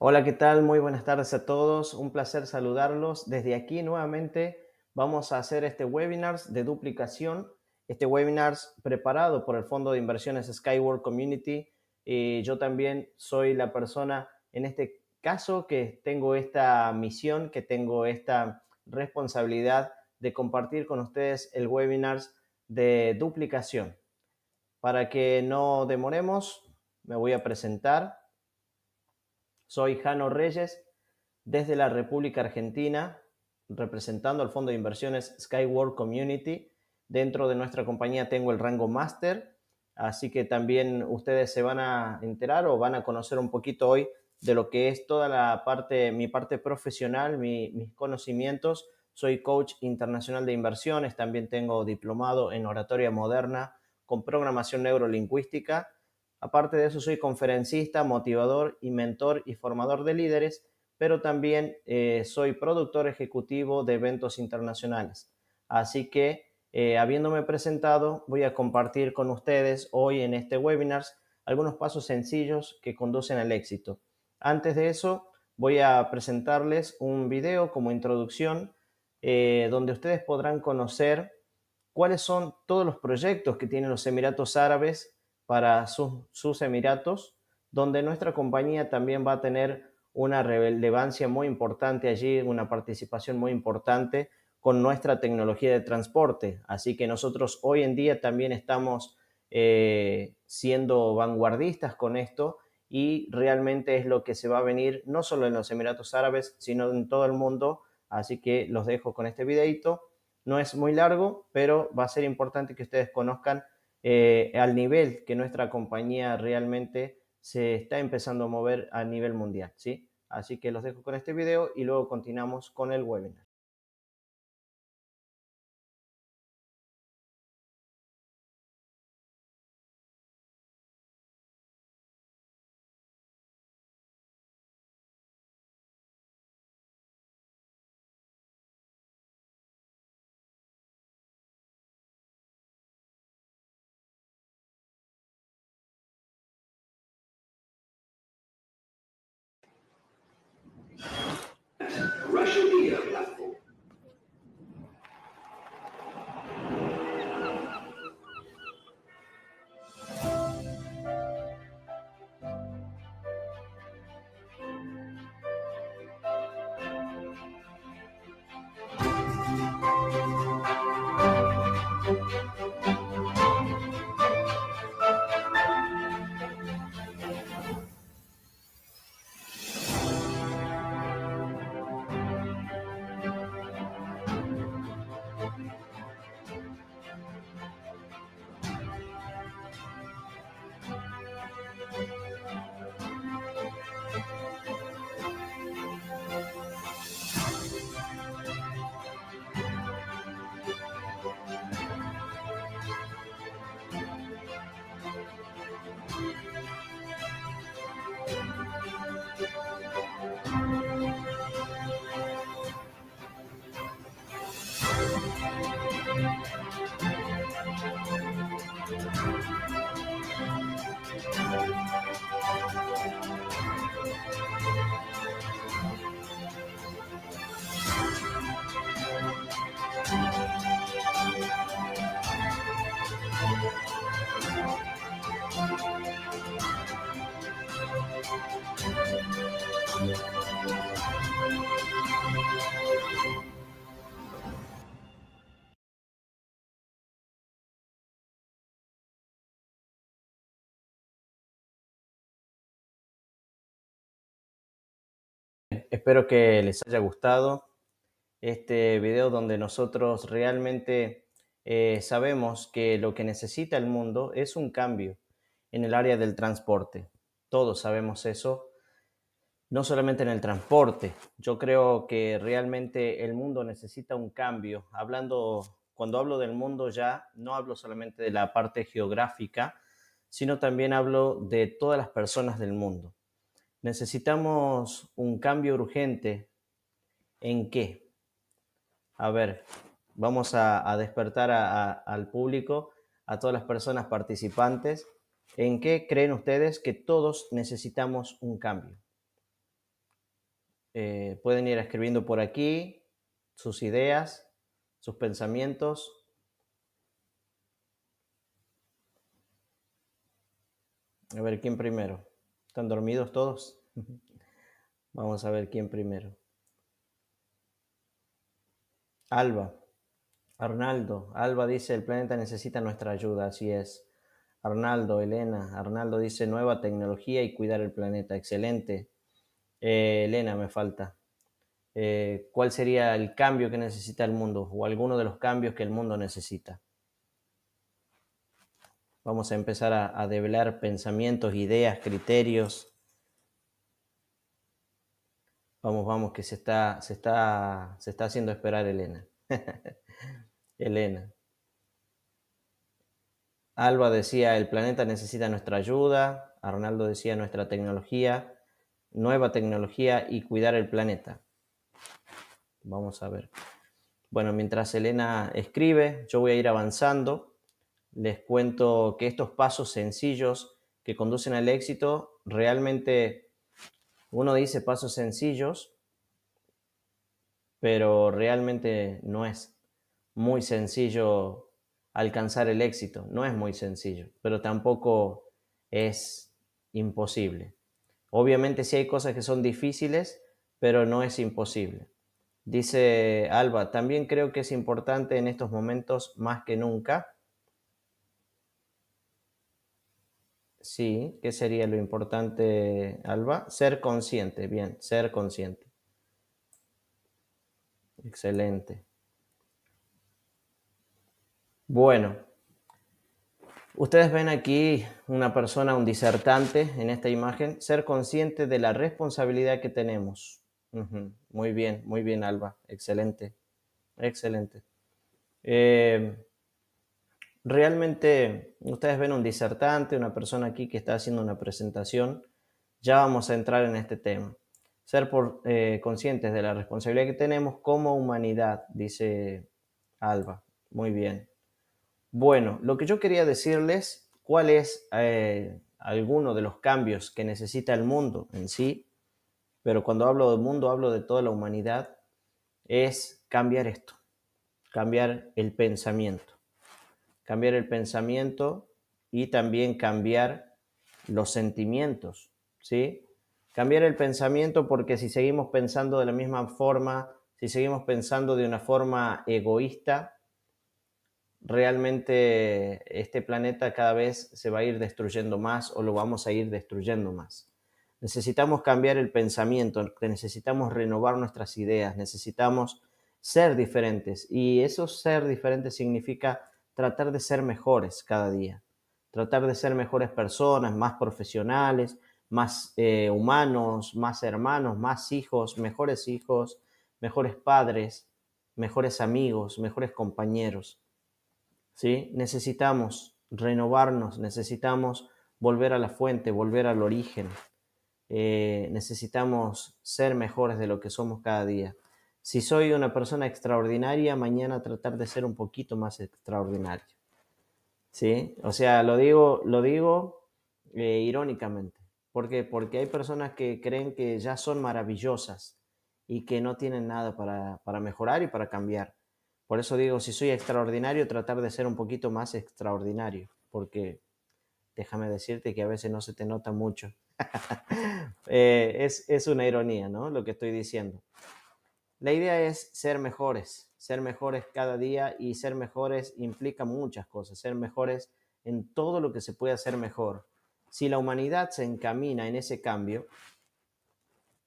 Hola, ¿qué tal? Muy buenas tardes a todos. Un placer saludarlos. Desde aquí nuevamente vamos a hacer este webinar de duplicación. Este webinar preparado por el Fondo de Inversiones Skyward Community. Y eh, yo también soy la persona en este caso que tengo esta misión, que tengo esta responsabilidad de compartir con ustedes el webinar de duplicación. Para que no demoremos, me voy a presentar. Soy Jano Reyes desde la República Argentina, representando al fondo de inversiones Skyward Community. Dentro de nuestra compañía tengo el rango máster, así que también ustedes se van a enterar o van a conocer un poquito hoy de lo que es toda la parte, mi parte profesional, mis conocimientos. Soy coach internacional de inversiones, también tengo diplomado en oratoria moderna con programación neurolingüística Aparte de eso, soy conferencista, motivador y mentor y formador de líderes, pero también eh, soy productor ejecutivo de eventos internacionales. Así que, eh, habiéndome presentado, voy a compartir con ustedes hoy en este webinar algunos pasos sencillos que conducen al éxito. Antes de eso, voy a presentarles un video como introducción eh, donde ustedes podrán conocer cuáles son todos los proyectos que tienen los Emiratos Árabes para sus, Emiratos, donde nuestra compañía también va a tener una relevancia muy importante allí, una participación muy importante con nuestra tecnología de transporte. Así que nosotros hoy en día también estamos eh, siendo vanguardistas con esto y realmente es lo que se va a venir no solo en los Emiratos Árabes, sino en todo el mundo. Así que los dejo con este videito. No es muy largo, pero va a ser importante que ustedes conozcan eh, al nivel que nuestra compañía realmente se está empezando a mover a nivel mundial, ¿sí? Así que los dejo con este video y luego continuamos con el webinar. espero que les haya gustado este video donde nosotros realmente eh, sabemos que lo que necesita el mundo es un cambio en el área del transporte. Todos sabemos eso, no solamente en el transporte. Yo creo que realmente el mundo necesita un cambio. Hablando, cuando hablo del mundo ya, no hablo solamente de la parte geográfica, sino también hablo de todas las personas del mundo. Necesitamos un cambio urgente. ¿En qué? A ver, vamos a, despertar al público, a todas las personas participantes. ¿En qué creen ustedes que todos necesitamos un cambio? Eh, pueden ir escribiendo por aquí sus ideas, sus pensamientos. A ver, ¿quién primero? ¿Están dormidos todos? Vamos a ver quién primero. Alba. Arnaldo. Alba dice, el planeta necesita nuestra ayuda, así es. Arnaldo, Elena. Arnaldo dice, nueva tecnología y cuidar el planeta. Excelente. Eh, Elena, me falta. Eh, ¿Cuál sería el cambio que necesita el mundo o alguno de los cambios que el mundo necesita? Vamos a empezar a, develar pensamientos, ideas, criterios. Vamos, vamos, que se está, se está, se está haciendo esperar Elena. Elena. Alba decía, el planeta necesita nuestra ayuda. Arnaldo decía, nuestra tecnología, nueva tecnología y cuidar el planeta. Vamos a ver. Bueno, mientras Elena escribe, yo voy a ir avanzando les cuento que estos pasos sencillos que conducen al éxito, realmente uno dice pasos sencillos, pero realmente no es muy sencillo alcanzar el éxito, no es muy sencillo, pero tampoco es imposible. Obviamente si hay cosas que son difíciles, pero no es imposible. Dice Alba, también creo que es importante en estos momentos más que nunca Sí, ¿qué sería lo importante, Alba? Ser consciente, bien, ser consciente. Excelente. Bueno, ustedes ven aquí una persona, un disertante en esta imagen, ser consciente de la responsabilidad que tenemos. Muy bien, muy bien, Alba, excelente, excelente. Eh, realmente ustedes ven un disertante, una persona aquí que está haciendo una presentación, ya vamos a entrar en este tema. Ser eh, conscientes de la responsabilidad que tenemos como humanidad, dice Alba. Muy bien. Bueno, lo que yo quería decirles, cuál es eh, alguno de los cambios que necesita el mundo en sí, pero cuando hablo del mundo hablo de toda la humanidad, es cambiar esto, cambiar el pensamiento cambiar el pensamiento y también cambiar los sentimientos, ¿sí? Cambiar el pensamiento porque si seguimos pensando de la misma forma, si seguimos pensando de una forma egoísta, realmente este planeta cada vez se va a ir destruyendo más o lo vamos a ir destruyendo más. Necesitamos cambiar el pensamiento, necesitamos renovar nuestras ideas, necesitamos ser diferentes y eso ser diferente significa tratar de ser mejores cada día, tratar de ser mejores personas, más profesionales, más eh, humanos, más hermanos, más hijos, mejores hijos, mejores padres, mejores amigos, mejores compañeros. ¿sí? Necesitamos renovarnos, necesitamos volver a la fuente, volver al origen. Eh, necesitamos ser mejores de lo que somos cada día si soy una persona extraordinaria, mañana tratar de ser un poquito más extraordinario. ¿Sí? O sea, lo digo, lo digo eh, irónicamente. ¿Por Porque hay personas que creen que ya son maravillosas y que no tienen nada para, mejorar y para cambiar. Por eso digo, si soy extraordinario, tratar de ser un poquito más extraordinario, porque déjame decirte que a veces no se te nota mucho. Eh, es, es una ironía, ¿no? Lo que estoy diciendo. La idea es ser mejores, ser mejores cada día y ser mejores implica muchas cosas, ser mejores en todo lo que se puede hacer mejor. Si la humanidad se encamina en ese cambio,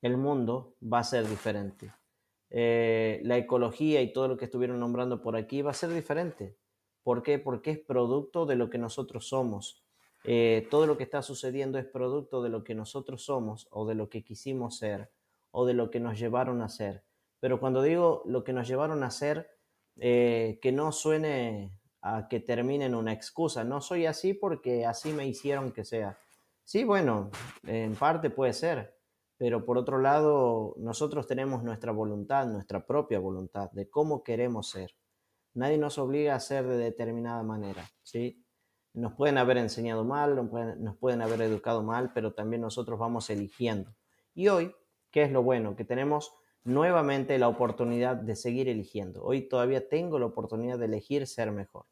el mundo va a ser diferente. Eh, la ecología y todo lo que estuvieron nombrando por aquí va a ser diferente. ¿Por qué? Porque es producto de lo que nosotros somos. Eh, todo lo que está sucediendo es producto de lo que nosotros somos o de lo que quisimos ser o de lo que nos llevaron a ser pero cuando digo lo que nos llevaron a hacer, eh, que no suene a que terminen una excusa, no soy así porque así me hicieron que sea. Sí, bueno, en parte puede ser, pero por otro lado, nosotros tenemos nuestra voluntad, nuestra propia voluntad de cómo queremos ser. Nadie nos obliga a ser de determinada manera, ¿sí? Nos pueden haber enseñado mal, nos pueden haber educado mal, pero también nosotros vamos eligiendo. Y hoy, ¿qué es lo bueno? Que tenemos nuevamente la oportunidad de seguir eligiendo. Hoy todavía tengo la oportunidad de elegir ser mejor.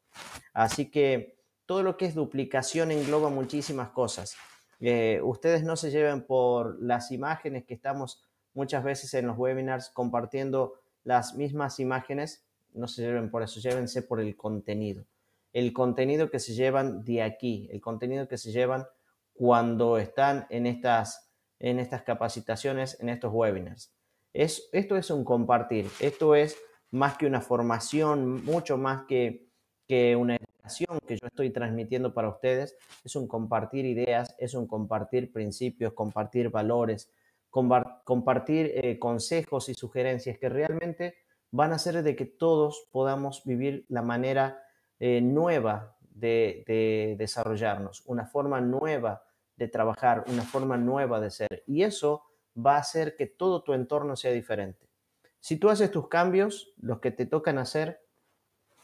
Así que todo lo que es duplicación engloba muchísimas cosas. Eh, ustedes no se lleven por las imágenes que estamos muchas veces en los webinars compartiendo las mismas imágenes, no se lleven por eso, llévense por el contenido. El contenido que se llevan de aquí, el contenido que se llevan cuando están en estas, en estas capacitaciones, en estos webinars. Es, esto es un compartir, esto es más que una formación, mucho más que, una educación que yo estoy transmitiendo para ustedes, es un compartir ideas, es un compartir principios, compartir valores, compartir eh, consejos y sugerencias que realmente van a hacer de que todos podamos vivir la manera eh, nueva de, desarrollarnos, una forma nueva de trabajar, una forma nueva de ser. Y eso va a hacer que todo tu entorno sea diferente. Si tú haces tus cambios, los que te tocan hacer,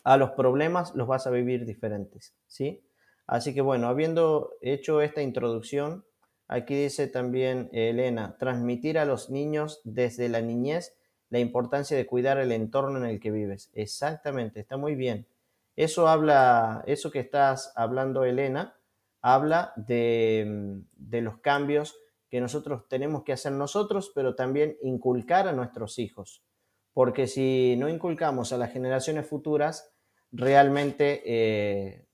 a los problemas los vas a vivir diferentes, ¿sí? Así que bueno, habiendo hecho esta introducción, aquí dice también eh, Elena, transmitir a los niños desde la niñez la importancia de cuidar el entorno en el que vives. Exactamente, está muy bien. Eso habla, eso que estás hablando, Elena, habla de, mm, de los cambios que nosotros tenemos que hacer nosotros, pero también inculcar a nuestros hijos. Porque si no inculcamos a las generaciones futuras, realmente, eh,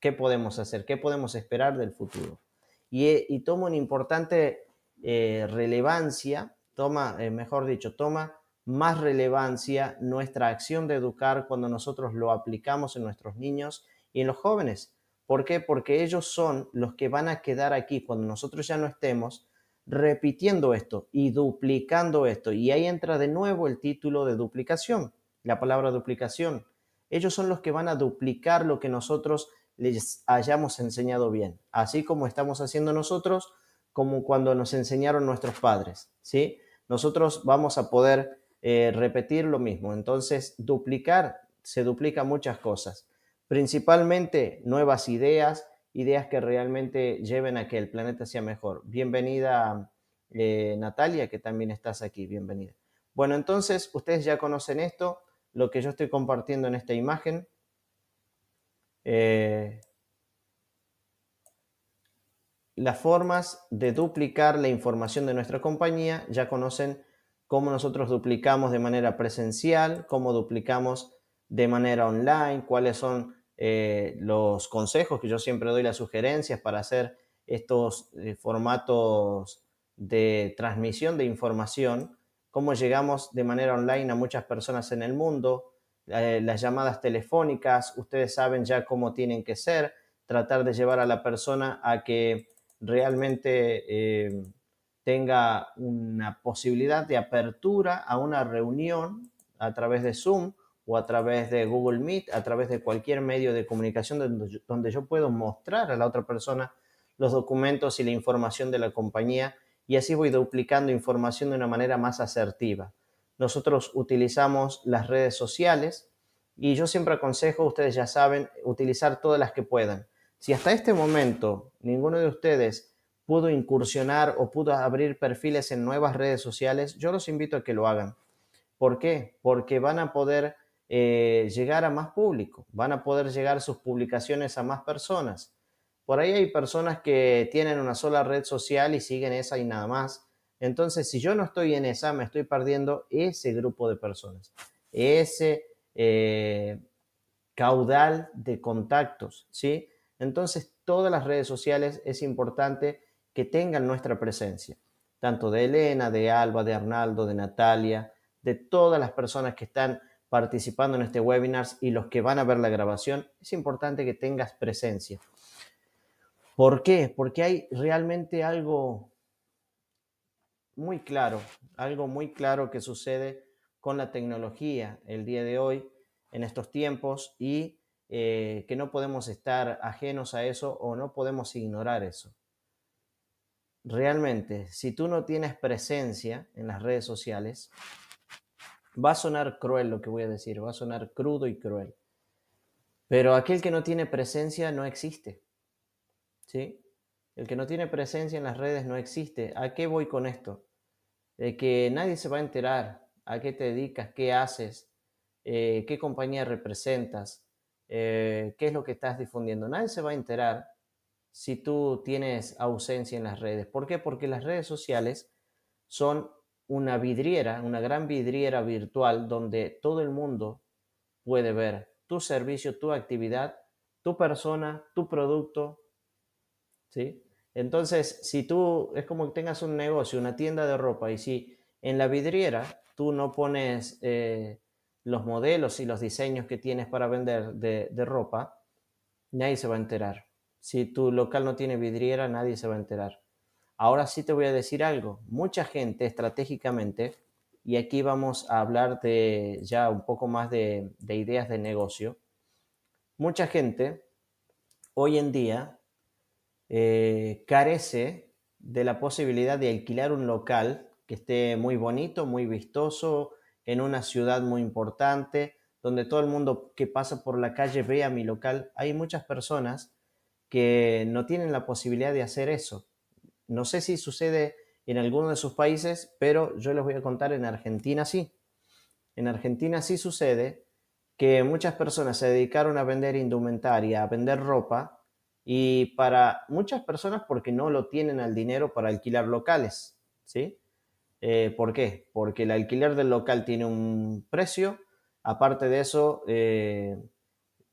¿qué podemos hacer? ¿Qué podemos esperar del futuro? Y, eh, toma una importante eh, relevancia, toma, mejor dicho, toma más relevancia nuestra acción de educar cuando nosotros lo aplicamos en nuestros niños y en los jóvenes. ¿Por qué? Porque ellos son los que van a quedar aquí cuando nosotros ya no estemos, repitiendo esto y duplicando esto. Y ahí entra de nuevo el título de duplicación, la palabra duplicación. Ellos son los que van a duplicar lo que nosotros les hayamos enseñado bien, así como estamos haciendo nosotros, como cuando nos enseñaron nuestros padres, ¿sí? Nosotros vamos a poder eh, repetir lo mismo. Entonces, duplicar, se duplica muchas cosas, principalmente nuevas ideas, ideas que realmente lleven a que el planeta sea mejor. Bienvenida eh, Natalia, que también estás aquí, bienvenida. Bueno, entonces ustedes ya conocen esto, lo que yo estoy compartiendo en esta imagen. Eh, las formas de duplicar la información de nuestra compañía, ya conocen cómo nosotros duplicamos de manera presencial, cómo duplicamos de manera online, cuáles son eh, los consejos que yo siempre doy, las sugerencias para hacer estos eh, formatos de transmisión de información, cómo llegamos de manera online a muchas personas en el mundo, eh, las llamadas telefónicas, ustedes saben ya cómo tienen que ser, tratar de llevar a la persona a que realmente tenga una posibilidad de apertura a una reunión a través de Zoom o a través de Google Meet, a través de cualquier medio de comunicación donde yo, puedo mostrar a la otra persona los documentos y la información de la compañía y así voy duplicando información de una manera más asertiva. Nosotros utilizamos las redes sociales y yo siempre aconsejo, ustedes ya saben, utilizar todas las que puedan. Si hasta este momento ninguno de ustedes pudo incursionar o pudo abrir perfiles en nuevas redes sociales, yo los invito a que lo hagan. ¿Por qué? Porque van a poder eh, llegar a más público, van a poder llegar sus publicaciones a más personas. Por ahí hay personas que tienen una sola red social y siguen esa y nada más. Entonces, si yo no estoy en esa, me estoy perdiendo ese grupo de personas, ese eh, caudal de contactos, ¿sí? Entonces, todas las redes sociales es importante que tengan nuestra presencia, tanto de Elena, de Alba, de Arnaldo, de Natalia, de todas las personas que están participando en este webinar y los que van a ver la grabación, es importante que tengas presencia. ¿Por qué? Porque hay realmente algo muy claro, algo muy claro que sucede con la tecnología el día de hoy, en estos tiempos, y eh, que no podemos estar ajenos a eso o no podemos ignorar eso. Realmente, si tú no tienes presencia en las redes sociales, Va a sonar cruel lo que voy a decir, va a sonar crudo y cruel. Pero aquel que no tiene presencia no existe. ¿Sí? El que no tiene presencia en las redes no existe. ¿A qué voy con esto? De que nadie se va a enterar a qué te dedicas, qué haces, eh, qué compañía representas, eh, qué es lo que estás difundiendo. Nadie se va a enterar si tú tienes ausencia en las redes. ¿Por qué? Porque las redes sociales son una vidriera, una gran vidriera virtual donde todo el mundo puede ver tu servicio, tu actividad, tu persona, tu producto. ¿sí? Entonces, si tú, es como que tengas un negocio, una tienda de ropa, y si en la vidriera tú no pones eh, los modelos y los diseños que tienes para vender de ropa, nadie se va a enterar. Si tu local no tiene vidriera, nadie se va a enterar. Ahora sí te voy a decir algo. Mucha gente estratégicamente, y aquí vamos a hablar de ya un poco más de, ideas de negocio, mucha gente hoy en día eh, carece de la posibilidad de alquilar un local que esté muy bonito, muy vistoso, en una ciudad muy importante, donde todo el mundo que pasa por la calle vea mi local. Hay muchas personas que no tienen la posibilidad de hacer eso. No sé si sucede en alguno de sus países, pero yo les voy a contar en Argentina sí. En Argentina sí sucede que muchas personas se dedicaron a vender indumentaria, a vender ropa, y para muchas personas porque no lo tienen al dinero para alquilar locales, ¿sí? Eh, ¿Por qué? Porque el alquiler del local tiene un precio, aparte de eso, eh,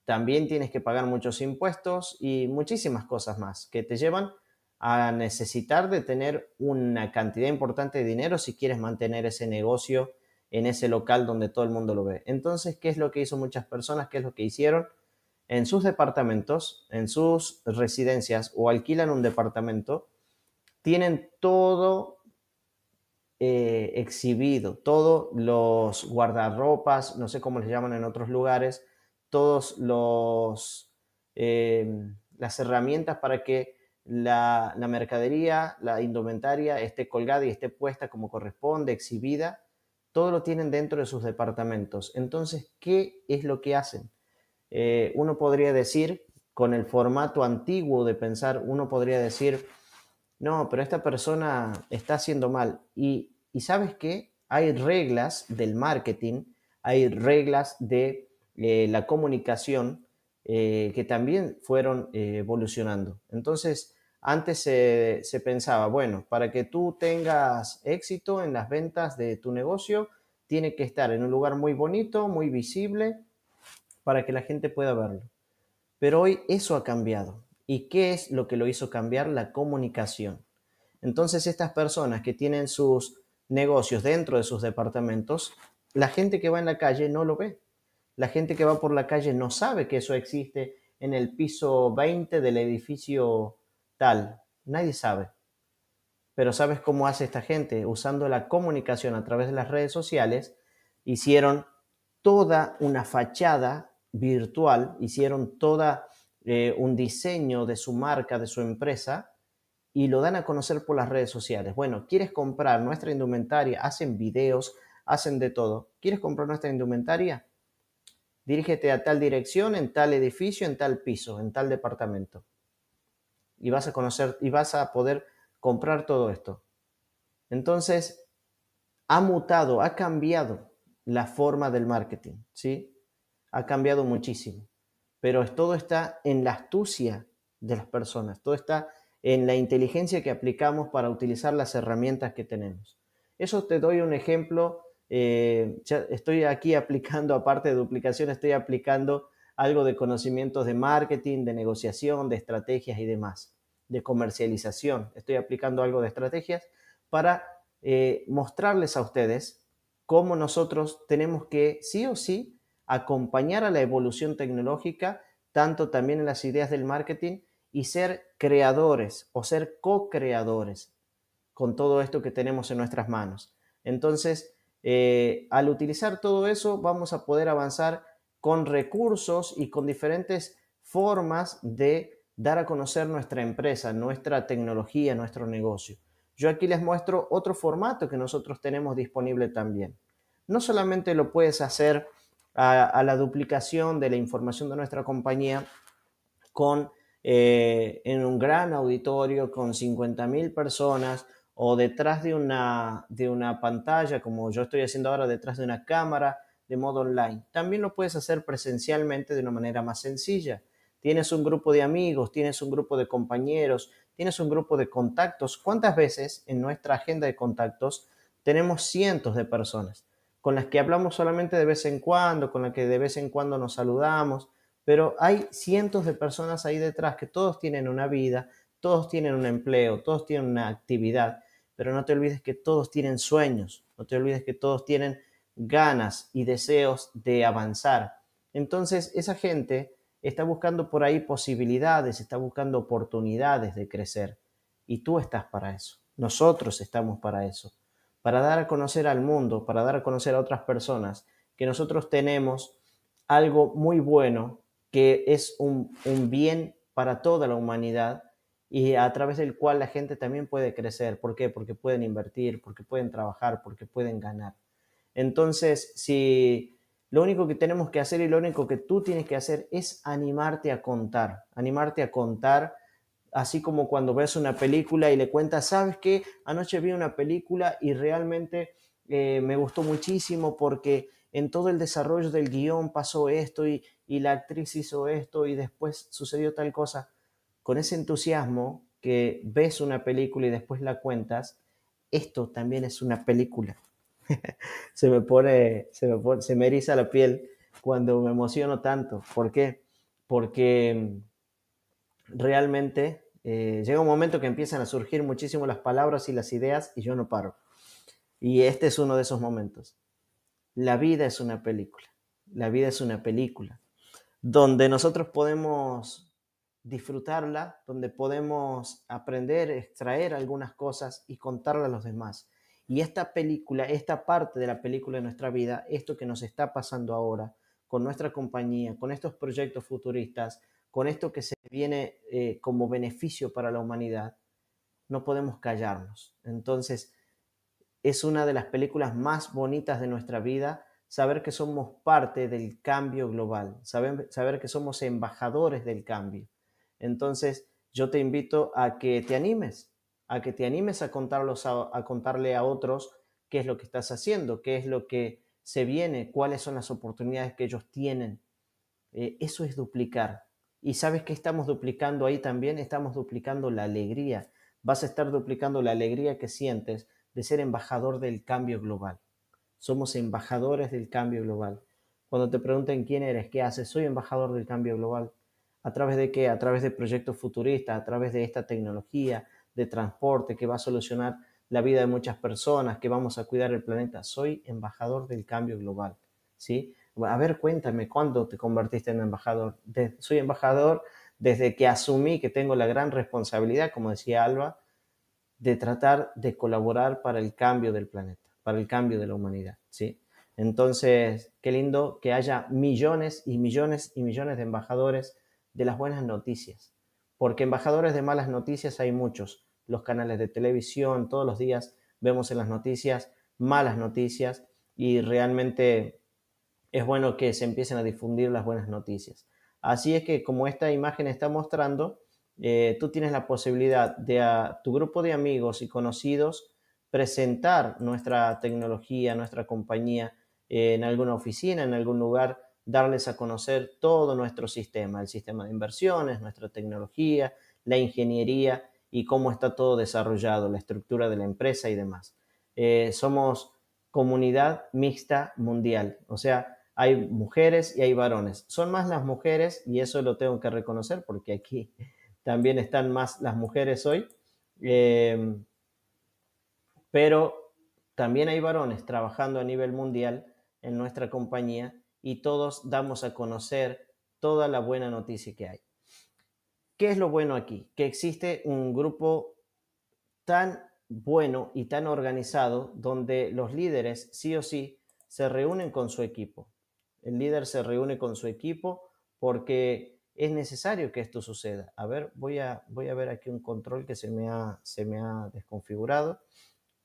también tienes que pagar muchos impuestos y muchísimas cosas más que te llevan a necesitar de tener una cantidad importante de dinero si quieres mantener ese negocio en ese local donde todo el mundo lo ve. Entonces, ¿qué es lo que hizo muchas personas? ¿Qué es lo que hicieron? En sus departamentos, en sus residencias o alquilan un departamento, tienen todo eh, exhibido, todos los guardarropas, no sé cómo les llaman en otros lugares, todos los eh, las herramientas para que la, mercadería, la indumentaria esté colgada y esté puesta como corresponde, exhibida, todo lo tienen dentro de sus departamentos. Entonces, ¿qué es lo que hacen? Eh, uno podría decir, con el formato antiguo de pensar, uno podría decir, no, pero esta persona está haciendo mal. Y, sabes qué? Hay reglas del marketing, hay reglas de eh, la comunicación eh, que también fueron evolucionando. Entonces, antes se, pensaba, bueno, para que tú tengas éxito en las ventas de tu negocio, tiene que estar en un lugar muy bonito, muy visible, para que la gente pueda verlo. Pero hoy eso ha cambiado. ¿Y qué es lo que lo hizo cambiar? La comunicación. Entonces estas personas que tienen sus negocios dentro de sus departamentos, la gente que va en la calle no lo ve. La gente que va por la calle no sabe que eso existe en el piso 20 del edificio nadie sabe. Pero ¿sabes cómo hace esta gente? Usando la comunicación a través de las redes sociales, hicieron toda una fachada virtual, hicieron toda eh, un diseño de su marca, de su empresa, y lo dan a conocer por las redes sociales. Bueno, ¿quieres comprar nuestra indumentaria? Hacen videos, hacen de todo. ¿Quieres comprar nuestra indumentaria? Dirígete a tal dirección, en tal edificio, en tal piso, en tal departamento y vas a conocer y vas a poder comprar todo esto. Entonces, ha mutado, ha cambiado la forma del marketing, ¿sí? Ha cambiado muchísimo, pero todo está en la astucia de las personas, todo está en la inteligencia que aplicamos para utilizar las herramientas que tenemos. Eso te doy un ejemplo, eh, estoy aquí aplicando, aparte de duplicación, estoy aplicando algo de conocimientos de marketing, de negociación, de estrategias y demás, de comercialización. Estoy aplicando algo de estrategias para eh, mostrarles a ustedes cómo nosotros tenemos que sí o sí acompañar a la evolución tecnológica, tanto también en las ideas del marketing y ser creadores o ser co-creadores con todo esto que tenemos en nuestras manos. Entonces, eh, al utilizar todo eso, vamos a poder avanzar con recursos y con diferentes formas de dar a conocer nuestra empresa, nuestra tecnología, nuestro negocio. Yo aquí les muestro otro formato que nosotros tenemos disponible también. No solamente lo puedes hacer a, la duplicación de la información de nuestra compañía con, eh, en un gran auditorio con 50.000 personas o detrás de una, de una pantalla, como yo estoy haciendo ahora, detrás de una cámara, de modo online. También lo puedes hacer presencialmente de una manera más sencilla. Tienes un grupo de amigos, tienes un grupo de compañeros, tienes un grupo de contactos. ¿Cuántas veces en nuestra agenda de contactos tenemos cientos de personas con las que hablamos solamente de vez en cuando, con las que de vez en cuando nos saludamos? Pero hay cientos de personas ahí detrás que todos tienen una vida, todos tienen un empleo, todos tienen una actividad, pero no te olvides que todos tienen sueños, no te olvides que todos tienen ganas y deseos de avanzar. Entonces, esa gente está buscando por ahí posibilidades, está buscando oportunidades de crecer. Y tú estás para eso. Nosotros estamos para eso. Para dar a conocer al mundo, para dar a conocer a otras personas que nosotros tenemos algo muy bueno, que es un, bien para toda la humanidad y a través del cual la gente también puede crecer. ¿Por qué? Porque pueden invertir, porque pueden trabajar, porque pueden ganar. Entonces, si lo único que tenemos que hacer y lo único que tú tienes que hacer es animarte a contar, animarte a contar, así como cuando ves una película y le cuentas, sabes que anoche vi una película y realmente eh, me gustó muchísimo porque en todo el desarrollo del guión pasó esto y la actriz hizo esto y después sucedió tal cosa. Con ese entusiasmo que ves una película y después la cuentas, esto también es una película. se, me pone, se, me eriza la piel cuando me emociono tanto. ¿Por qué? Porque mm, realmente eh, llega un momento que empiezan a surgir muchísimo las palabras y las ideas y yo no paro. Y este es uno de esos momentos. La vida es una película. La vida es una película donde nosotros podemos disfrutarla, donde podemos aprender, extraer algunas cosas y contarla a los demás. Y esta película, esta parte de la película de nuestra vida, esto que nos está pasando ahora con nuestra compañía, con estos proyectos futuristas, con esto que se viene eh, como beneficio para la humanidad, no podemos callarnos. Entonces, es una de las películas más bonitas de nuestra vida, saber que somos parte del cambio global, saber que somos embajadores del cambio. Entonces, yo te invito a que te animes, a que te animes a, contarlos a, contarle a otros qué es lo que estás haciendo, qué es lo que se viene, cuáles son las oportunidades que ellos tienen. Eh, eso es duplicar. Y sabes que estamos duplicando ahí también, estamos duplicando la alegría. Vas a estar duplicando la alegría que sientes de ser embajador del cambio global. Somos embajadores del cambio global. Cuando te pregunten quién eres, qué haces, soy embajador del cambio global. ¿A través de qué? A través de proyectos futuristas, a través de esta tecnología, de transporte, que va a solucionar la vida de muchas personas, que vamos a cuidar el planeta. Soy embajador del cambio global, ¿sí? A ver, cuéntame, ¿cuándo te convertiste en embajador? soy embajador desde que asumí que tengo la gran responsabilidad, como decía Alba, de tratar de colaborar para el cambio del planeta, para el cambio de la humanidad, ¿sí? Entonces, qué lindo que haya millones y millones y millones de embajadores de las buenas noticias, porque embajadores de malas noticias hay muchos. Los canales de televisión, todos los días vemos en las noticias malas noticias y realmente es bueno que se empiecen a difundir las buenas noticias. Así es que como esta imagen está mostrando, eh, tú tienes la posibilidad de a tu grupo de amigos y conocidos presentar nuestra tecnología, nuestra compañía eh, en alguna oficina, en algún lugar darles a conocer todo nuestro sistema, el sistema de inversiones, nuestra tecnología, la ingeniería y cómo está todo desarrollado, la estructura de la empresa y demás. Eh, somos comunidad mixta mundial, o sea, hay mujeres y hay varones. Son más las mujeres y eso lo tengo que reconocer porque aquí también están más las mujeres hoy, em, pero también hay varones trabajando a nivel mundial en nuestra compañía y todos damos a conocer toda la buena noticia que hay. ¿Qué es lo bueno aquí? Que existe un grupo tan bueno y tan organizado donde los líderes sí o sí se reúnen con su equipo. El líder se reúne con su equipo porque es necesario que esto suceda. A ver, voy a, voy a ver aquí un control que se me, se me ha desconfigurado,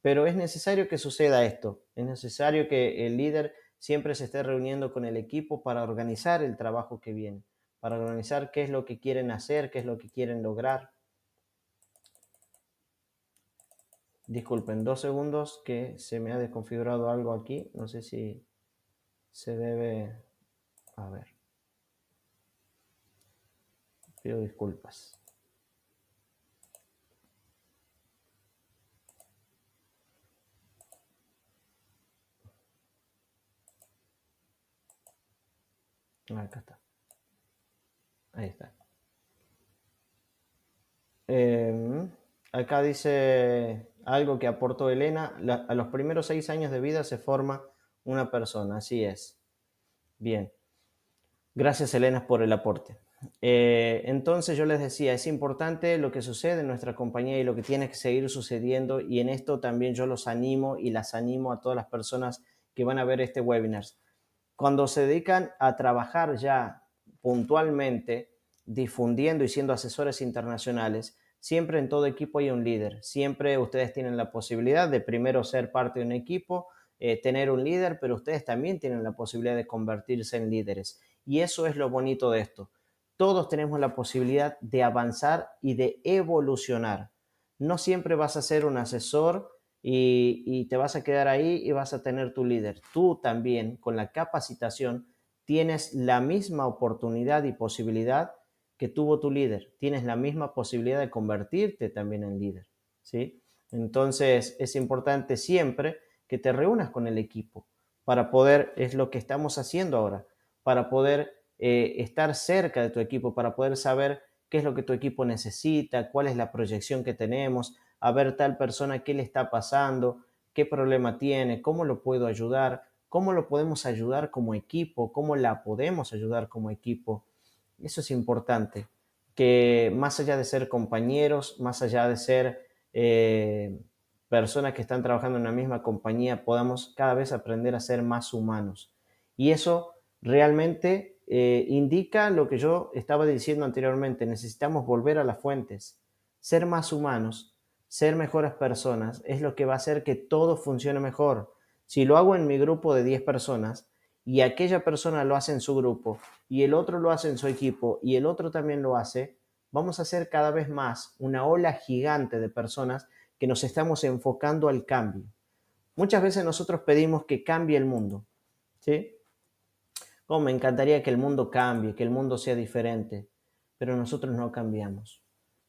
pero es necesario que suceda esto. Es necesario que el líder siempre se esté reuniendo con el equipo para organizar el trabajo que viene, para organizar qué es lo que quieren hacer, qué es lo que quieren lograr. Disculpen, dos segundos que se me ha desconfigurado algo aquí. No sé si se debe... A ver. Pido disculpas. Ah, acá está. Ahí está. Em, acá dice algo que aportó Elena. a los primeros seis años de vida se forma una persona, así es. Bien. Gracias Elena por el aporte. Eh, entonces yo les decía, es importante lo que sucede en nuestra compañía y lo que tiene que seguir sucediendo y en esto también yo los animo y las animo a todas las personas que van a ver este webinar. Cuando se dedican a trabajar ya puntualmente, difundiendo y siendo asesores internacionales, siempre en todo equipo hay un líder. Siempre ustedes tienen la posibilidad de primero ser parte de un equipo, eh, tener un líder, pero ustedes también tienen la posibilidad de convertirse en líderes. Y eso es lo bonito de esto. Todos tenemos la posibilidad de avanzar y de evolucionar. No siempre vas a ser un asesor y, te vas a quedar ahí y vas a tener tu líder. Tú también, con la capacitación, tienes la misma oportunidad y posibilidad que tuvo tu líder. Tienes la misma posibilidad de convertirte también en líder, ¿sí? Entonces, es importante siempre que te reúnas con el equipo para poder, es lo que estamos haciendo ahora, para poder eh, estar cerca de tu equipo, para poder saber qué es lo que tu equipo necesita, cuál es la proyección que tenemos, a ver tal persona qué le está pasando, qué problema tiene, cómo lo puedo ayudar, cómo lo podemos ayudar como equipo, cómo la podemos ayudar como equipo. Eso es importante, que más allá de ser compañeros, más allá de ser eh, personas que están trabajando en la misma compañía, podamos cada vez aprender a ser más humanos. Y eso realmente eh, indica lo que yo estaba diciendo anteriormente, necesitamos volver a las fuentes, ser más humanos ser mejores personas es lo que va a hacer que todo funcione mejor. Si lo hago en mi grupo de 10 personas y aquella persona lo hace en su grupo y el otro lo hace en su equipo y el otro también lo hace, vamos a ser cada vez más una ola gigante de personas que nos estamos enfocando al cambio. Muchas veces nosotros pedimos que cambie el mundo, ¿sí? Oh, me encantaría que el mundo cambie, que el mundo sea diferente, pero nosotros no cambiamos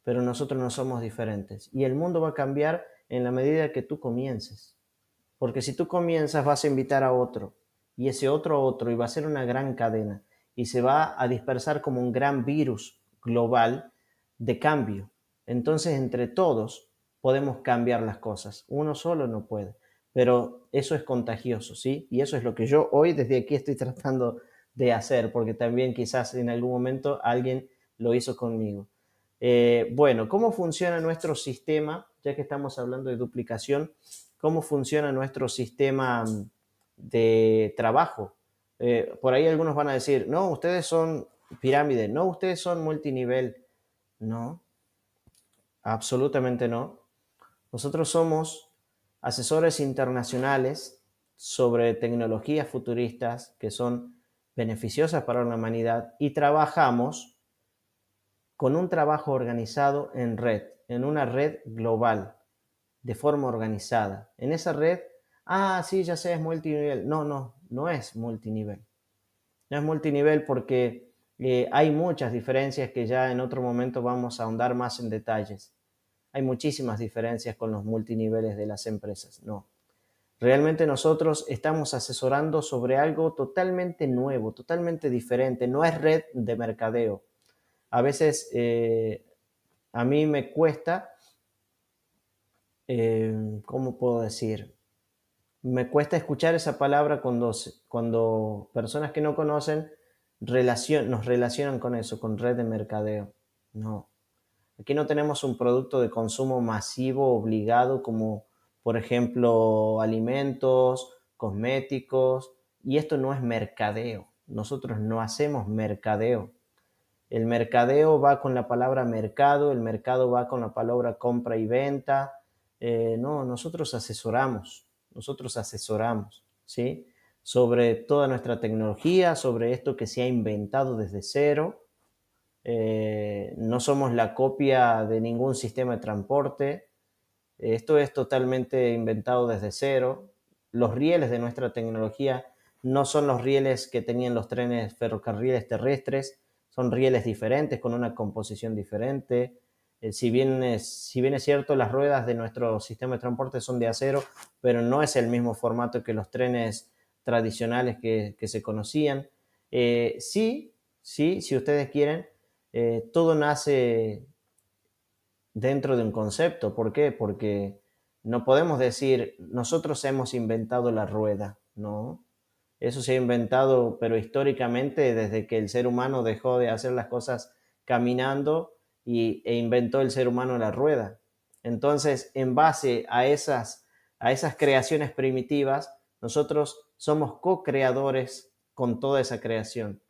pero nosotros no somos diferentes. Y el mundo va a cambiar en la medida que tú comiences. Porque si tú comienzas vas a invitar a otro y ese otro a otro y va a ser una gran cadena y se va a dispersar como un gran virus global de cambio. Entonces entre todos podemos cambiar las cosas. Uno solo no puede, pero eso es contagioso, ¿sí? Y eso es lo que yo hoy desde aquí estoy tratando de hacer, porque también quizás en algún momento alguien lo hizo conmigo. Eh, bueno, ¿cómo funciona nuestro sistema? Ya que estamos hablando de duplicación, ¿cómo funciona nuestro sistema mm, de trabajo? Eh, por ahí algunos van a decir, no, ustedes son pirámide, no, ustedes son multinivel. No, absolutamente no. Nosotros somos asesores internacionales sobre tecnologías futuristas que son beneficiosas para la humanidad y trabajamos con un trabajo organizado en red, en una red global, de forma organizada. En esa red, ah, sí, ya sé, es multinivel. No, no, no es multinivel. No es multinivel porque eh, hay muchas diferencias que ya en otro momento vamos a ahondar más en detalles. Hay muchísimas diferencias con los multiniveles de las empresas. No. Realmente nosotros estamos asesorando sobre algo totalmente nuevo, totalmente diferente. No es red de mercadeo a veces eh, a mí me cuesta, eh, ¿cómo puedo decir? Me cuesta escuchar esa palabra cuando, cuando personas que no conocen relación nos relacionan con eso, con red de mercadeo. No. Aquí no tenemos un producto de consumo masivo obligado como, por ejemplo, alimentos, cosméticos, y esto no es mercadeo. Nosotros no hacemos mercadeo. El mercadeo va con la palabra mercado, el mercado va con la palabra compra y venta. Eh, no, nosotros asesoramos, nosotros asesoramos, ¿sí? Sobre toda nuestra tecnología, sobre esto que se ha inventado desde cero. Eh, no somos la copia de ningún sistema de transporte. Esto es totalmente inventado desde cero. Los rieles de nuestra tecnología no son los rieles que tenían los trenes ferrocarriles terrestres, son rieles diferentes, con una composición diferente. Eh, si, bien es, si cierto, las ruedas de nuestro sistema de transporte son de acero, pero no es el mismo formato que los trenes tradicionales que, se conocían. Eh, sí, sí, si ustedes quieren, eh, todo nace dentro de un concepto. ¿Por qué? Porque no podemos decir nosotros hemos inventado la rueda, ¿no? Eso se ha inventado, pero históricamente, desde que el ser humano dejó de hacer las cosas caminando e inventó el ser humano la rueda. Entonces, en base a esas, a esas creaciones primitivas, nosotros somos co-creadores con toda esa creación.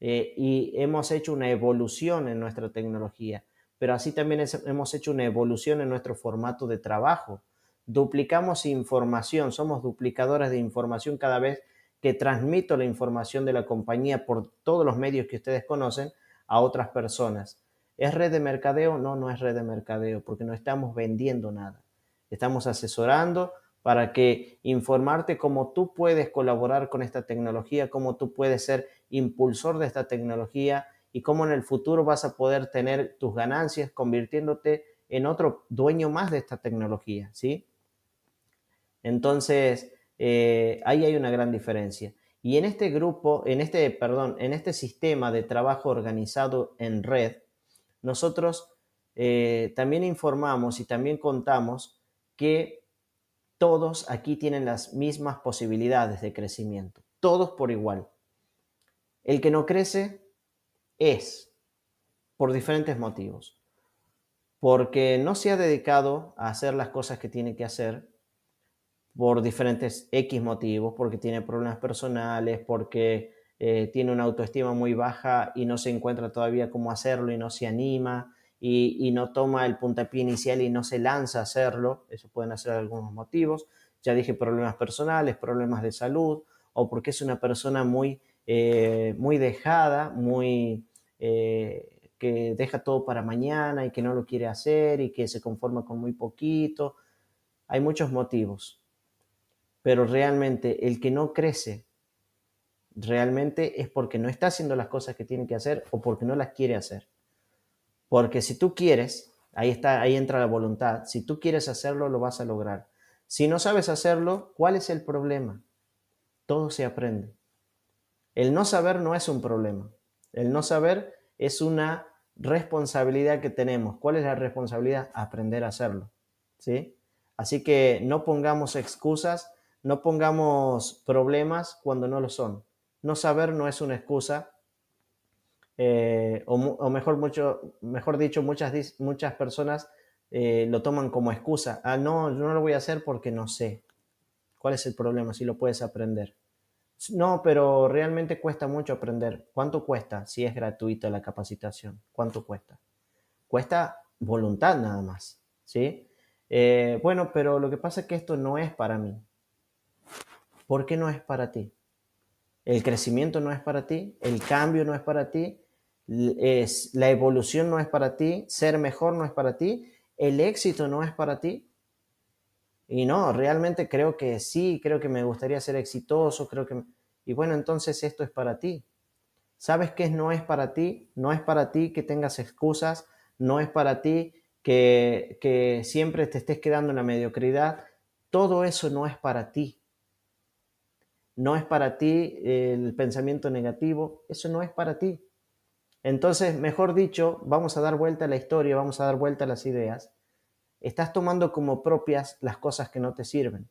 Eh, y hemos hecho una evolución en nuestra tecnología, pero así también hemos hecho una evolución en nuestro formato de trabajo. Duplicamos información, somos duplicadores de información cada vez que transmito la información de la compañía por todos los medios que ustedes conocen a otras personas. ¿Es red de mercadeo? No, no es red de mercadeo, porque no estamos vendiendo nada. Estamos asesorando para que informarte cómo tú puedes colaborar con esta tecnología, cómo tú puedes ser impulsor de esta tecnología y cómo en el futuro vas a poder tener tus ganancias convirtiéndote en otro dueño más de esta tecnología, ¿sí? Entonces, eh, ahí hay una gran diferencia. Y en este grupo, en este, perdón, en este sistema de trabajo organizado en red, nosotros eh, también informamos y también contamos que todos aquí tienen las mismas posibilidades de crecimiento, todos por igual. El que no crece es por diferentes motivos, porque no se ha dedicado a hacer las cosas que tiene que hacer, por diferentes X motivos, porque tiene problemas personales, porque eh, tiene una autoestima muy baja y no se encuentra todavía cómo hacerlo y no se anima y, no toma el puntapié inicial y no se lanza a hacerlo, eso pueden ser algunos motivos, ya dije problemas personales, problemas de salud o porque es una persona muy, eh, muy dejada, muy... Eh, que deja todo para mañana y que no lo quiere hacer y que se conforma con muy poquito. Hay muchos motivos. Pero realmente el que no crece, realmente es porque no está haciendo las cosas que tiene que hacer o porque no las quiere hacer. Porque si tú quieres, ahí está, ahí entra la voluntad. Si tú quieres hacerlo, lo vas a lograr. Si no sabes hacerlo, ¿cuál es el problema? Todo se aprende. El no saber no es un problema. El no saber es una responsabilidad que tenemos. ¿Cuál es la responsabilidad? Aprender a hacerlo. ¿sí? Así que no pongamos excusas no pongamos problemas cuando no lo son. No saber no es una excusa. Eh, o, mejor, dicho, muchas, personas eh, lo toman como excusa. Ah, no, yo no lo voy a hacer porque no sé. ¿Cuál es el problema si lo puedes aprender? No, pero realmente cuesta mucho aprender. ¿Cuánto cuesta si es gratuita la capacitación? ¿Cuánto cuesta? Cuesta voluntad nada más, ¿sí? Eh, bueno, pero lo que pasa es que esto no es para mí porque no es para ti. El crecimiento no es para ti, el cambio no es para ti, la evolución no es para ti, ser mejor no es para ti, el éxito no es para ti. Y no, realmente creo que sí, creo que me gustaría ser exitoso, creo que... Y bueno, entonces esto es para ti. ¿Sabes qué no es para ti? No es para ti que tengas excusas, no es para ti que siempre te estés quedando en la mediocridad. Todo eso no es para ti no es para ti el pensamiento negativo, eso no es para ti. Entonces, mejor dicho, vamos a dar vuelta a la historia, vamos a dar vuelta a las ideas. Estás tomando como propias las cosas que no te sirven.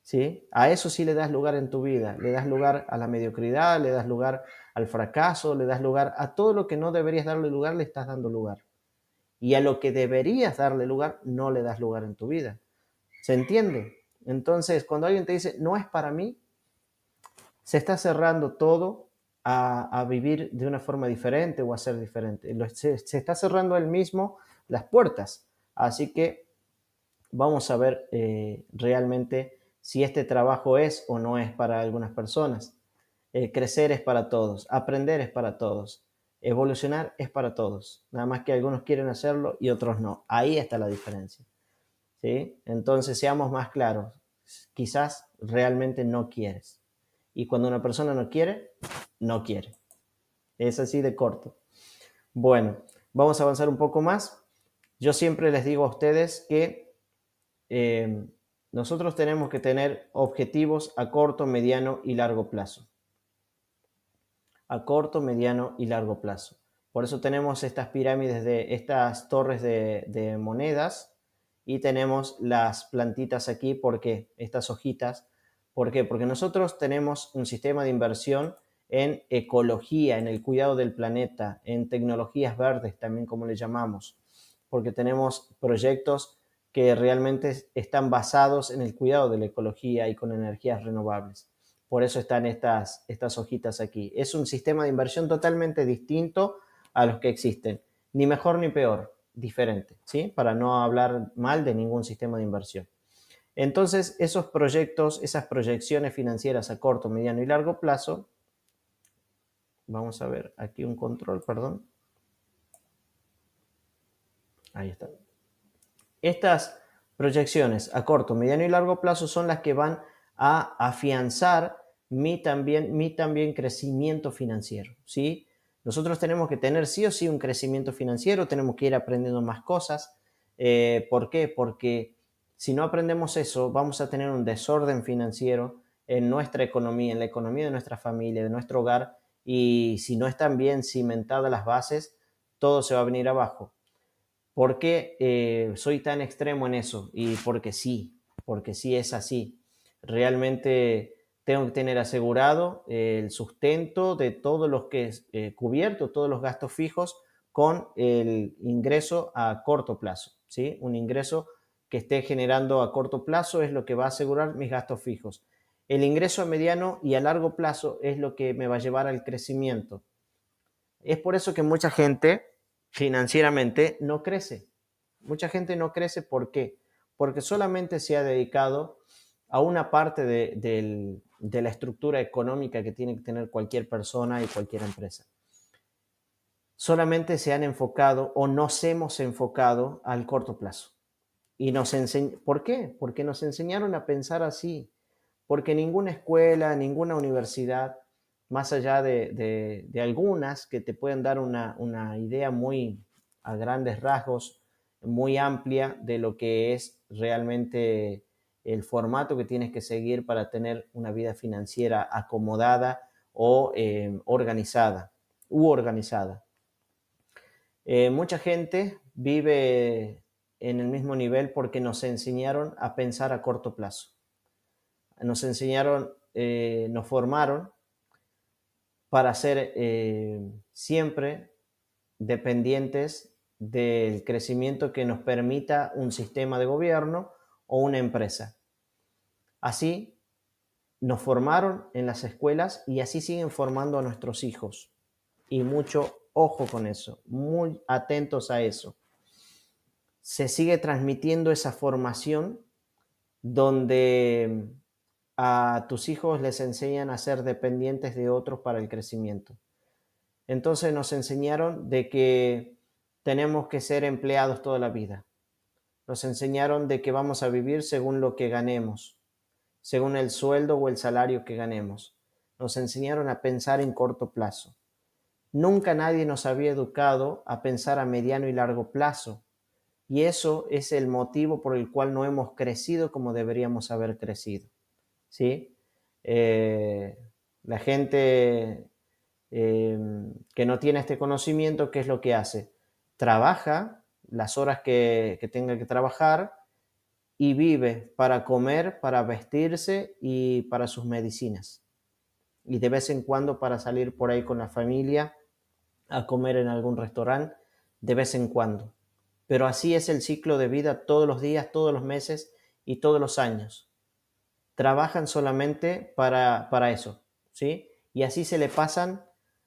¿Sí? A eso sí le das lugar en tu vida, le das lugar a la mediocridad, le das lugar al fracaso, le das lugar a todo lo que no deberías darle lugar, le estás dando lugar. Y a lo que deberías darle lugar, no le das lugar en tu vida. ¿Se entiende? Entonces, cuando alguien te dice, no es para mí, se está cerrando todo a, vivir de una forma diferente o a ser diferente. Se, está cerrando el mismo las puertas. Así que vamos a ver eh, realmente si este trabajo es o no es para algunas personas. Eh, crecer es para todos, aprender es para todos, evolucionar es para todos. Nada más que algunos quieren hacerlo y otros no. Ahí está la diferencia. ¿sí? Entonces seamos más claros. Quizás realmente no quieres. Y cuando una persona no quiere, no quiere. Es así de corto. Bueno, vamos a avanzar un poco más. Yo siempre les digo a ustedes que eh, nosotros tenemos que tener objetivos a corto, mediano y largo plazo. A corto, mediano y largo plazo. Por eso tenemos estas pirámides de estas torres de, de monedas y tenemos las plantitas aquí porque estas hojitas ¿Por qué? Porque nosotros tenemos un sistema de inversión en ecología, en el cuidado del planeta, en tecnologías verdes también como le llamamos, porque tenemos proyectos que realmente están basados en el cuidado de la ecología y con energías renovables. Por eso están estas, estas hojitas aquí. Es un sistema de inversión totalmente distinto a los que existen, ni mejor ni peor, diferente, ¿sí? Para no hablar mal de ningún sistema de inversión. Entonces, esos proyectos, esas proyecciones financieras a corto, mediano y largo plazo, vamos a ver aquí un control, perdón. Ahí está. Estas proyecciones a corto, mediano y largo plazo son las que van a afianzar mi también, también crecimiento financiero, ¿sí? Nosotros tenemos que tener sí o sí un crecimiento financiero, tenemos que ir aprendiendo más cosas. Eh, ¿Por qué? Porque si no aprendemos eso, vamos a tener un desorden financiero en nuestra economía, en la economía de nuestra familia, de nuestro hogar, y si no están bien cimentadas las bases, todo se va a venir abajo. ¿Por qué eh, soy tan extremo en eso? Y porque sí, porque sí es así. Realmente tengo que tener asegurado eh, el sustento de todos los que es eh, cubierto, todos los gastos fijos con el ingreso a corto plazo, ¿sí? Un ingreso que esté generando a corto plazo es lo que va a asegurar mis gastos fijos. El ingreso a mediano y a largo plazo es lo que me va a llevar al crecimiento. Es por eso que mucha gente financieramente no crece. Mucha gente no crece, ¿por qué? Porque solamente se ha dedicado a una parte de, de la estructura económica que tiene que tener cualquier persona y cualquier empresa solamente se han enfocado o nos hemos enfocado al corto plazo. Y nos ¿Por qué? Porque nos enseñaron a pensar así. Porque ninguna escuela, ninguna universidad, más allá de, algunas que te pueden dar una, idea muy a grandes rasgos, muy amplia de lo que es realmente el formato que tienes que seguir para tener una vida financiera acomodada o em, organizada u organizada. Eh, mucha gente vive en el mismo nivel porque nos enseñaron a pensar a corto plazo. Nos enseñaron, eh, nos formaron para ser eh, siempre dependientes del crecimiento que nos permita un sistema de gobierno o una empresa. Así nos formaron en las escuelas y así siguen formando a nuestros hijos. Y mucho ojo con eso, muy atentos a eso se sigue transmitiendo esa formación donde a tus hijos les enseñan a ser dependientes de otros para el crecimiento. Entonces nos enseñaron de que tenemos que ser empleados toda la vida. Nos enseñaron de que vamos a vivir según lo que ganemos, según el sueldo o el salario que ganemos. Nos enseñaron a pensar en corto plazo. Nunca nadie nos había educado a pensar a mediano y largo plazo, y eso es el motivo por el cual no hemos crecido como deberíamos haber crecido. ¿sí? Eh, la gente eh, que no tiene este conocimiento, ¿qué es lo que hace? Trabaja las horas que tenga que trabajar y vive para comer, para vestirse y para sus medicinas. Y de vez en cuando para salir por ahí con la familia a comer en algún restaurante, de vez en cuando pero así es el ciclo de vida todos los días, todos los meses y todos los años. Trabajan solamente para, para eso, ¿sí? Y así se le pasan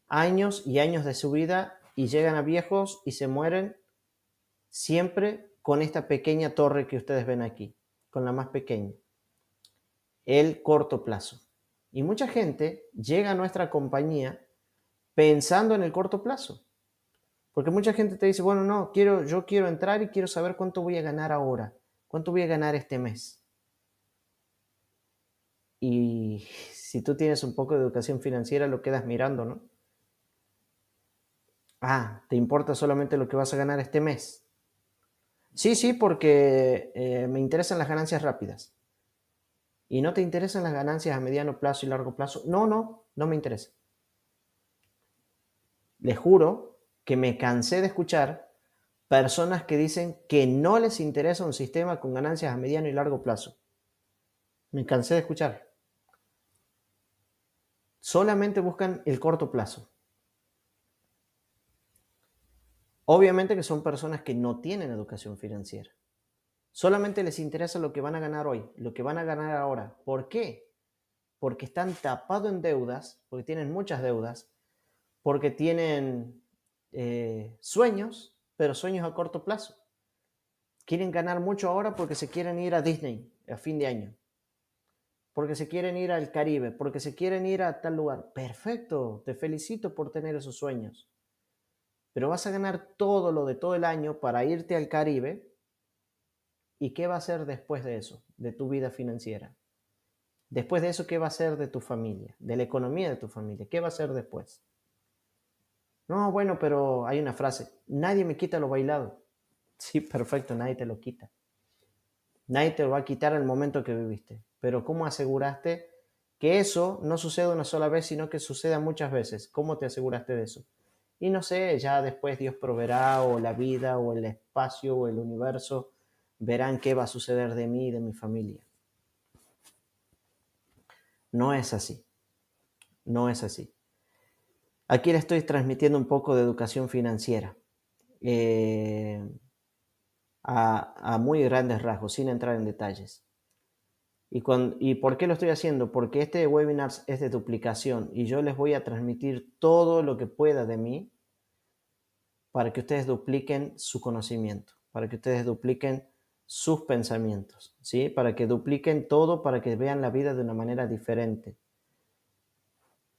años y años de su vida y llegan a viejos y se mueren siempre con esta pequeña torre que ustedes ven aquí, con la más pequeña. El corto plazo. Y mucha gente llega a nuestra compañía pensando en el corto plazo. Porque mucha gente te dice, bueno, no, quiero, yo quiero entrar y quiero saber cuánto voy a ganar ahora, cuánto voy a ganar este mes. Y si tú tienes un poco de educación financiera, lo quedas mirando, ¿no? Ah, ¿te importa solamente lo que vas a ganar este mes? Sí, sí, porque eh, me interesan las ganancias rápidas. ¿Y no te interesan las ganancias a mediano plazo y largo plazo? No, no, no me interesa. Les juro que me cansé de escuchar personas que dicen que no les interesa un sistema con ganancias a mediano y largo plazo. Me cansé de escuchar. Solamente buscan el corto plazo. Obviamente que son personas que no tienen educación financiera. Solamente les interesa lo que van a ganar hoy, lo que van a ganar ahora. ¿Por qué? Porque están tapados en deudas, porque tienen muchas deudas, porque tienen eh, sueños, pero sueños a corto plazo. Quieren ganar mucho ahora porque se quieren ir a Disney a fin de año, porque se quieren ir al Caribe, porque se quieren ir a tal lugar. Perfecto, te felicito por tener esos sueños. Pero vas a ganar todo lo de todo el año para irte al Caribe. ¿Y qué va a ser después de eso, de tu vida financiera? Después de eso, ¿qué va a ser de tu familia? De la economía de tu familia. ¿Qué va a ser después? No, bueno, pero hay una frase, nadie me quita lo bailado. Sí, perfecto, nadie te lo quita. Nadie te lo va a quitar el momento que viviste. Pero ¿cómo aseguraste que eso no suceda una sola vez, sino que suceda muchas veces? ¿Cómo te aseguraste de eso? Y no sé, ya después Dios proveerá o la vida o el espacio o el universo verán qué va a suceder de mí y de mi familia. No es así. No es así. Aquí le estoy transmitiendo un poco de educación financiera eh, a, muy grandes rasgos, sin entrar en detalles. Y, ¿Y por qué lo estoy haciendo? Porque este webinar es de duplicación y yo les voy a transmitir todo lo que pueda de mí para que ustedes dupliquen su conocimiento, para que ustedes dupliquen sus pensamientos, ¿sí? Para que dupliquen todo, para que vean la vida de una manera diferente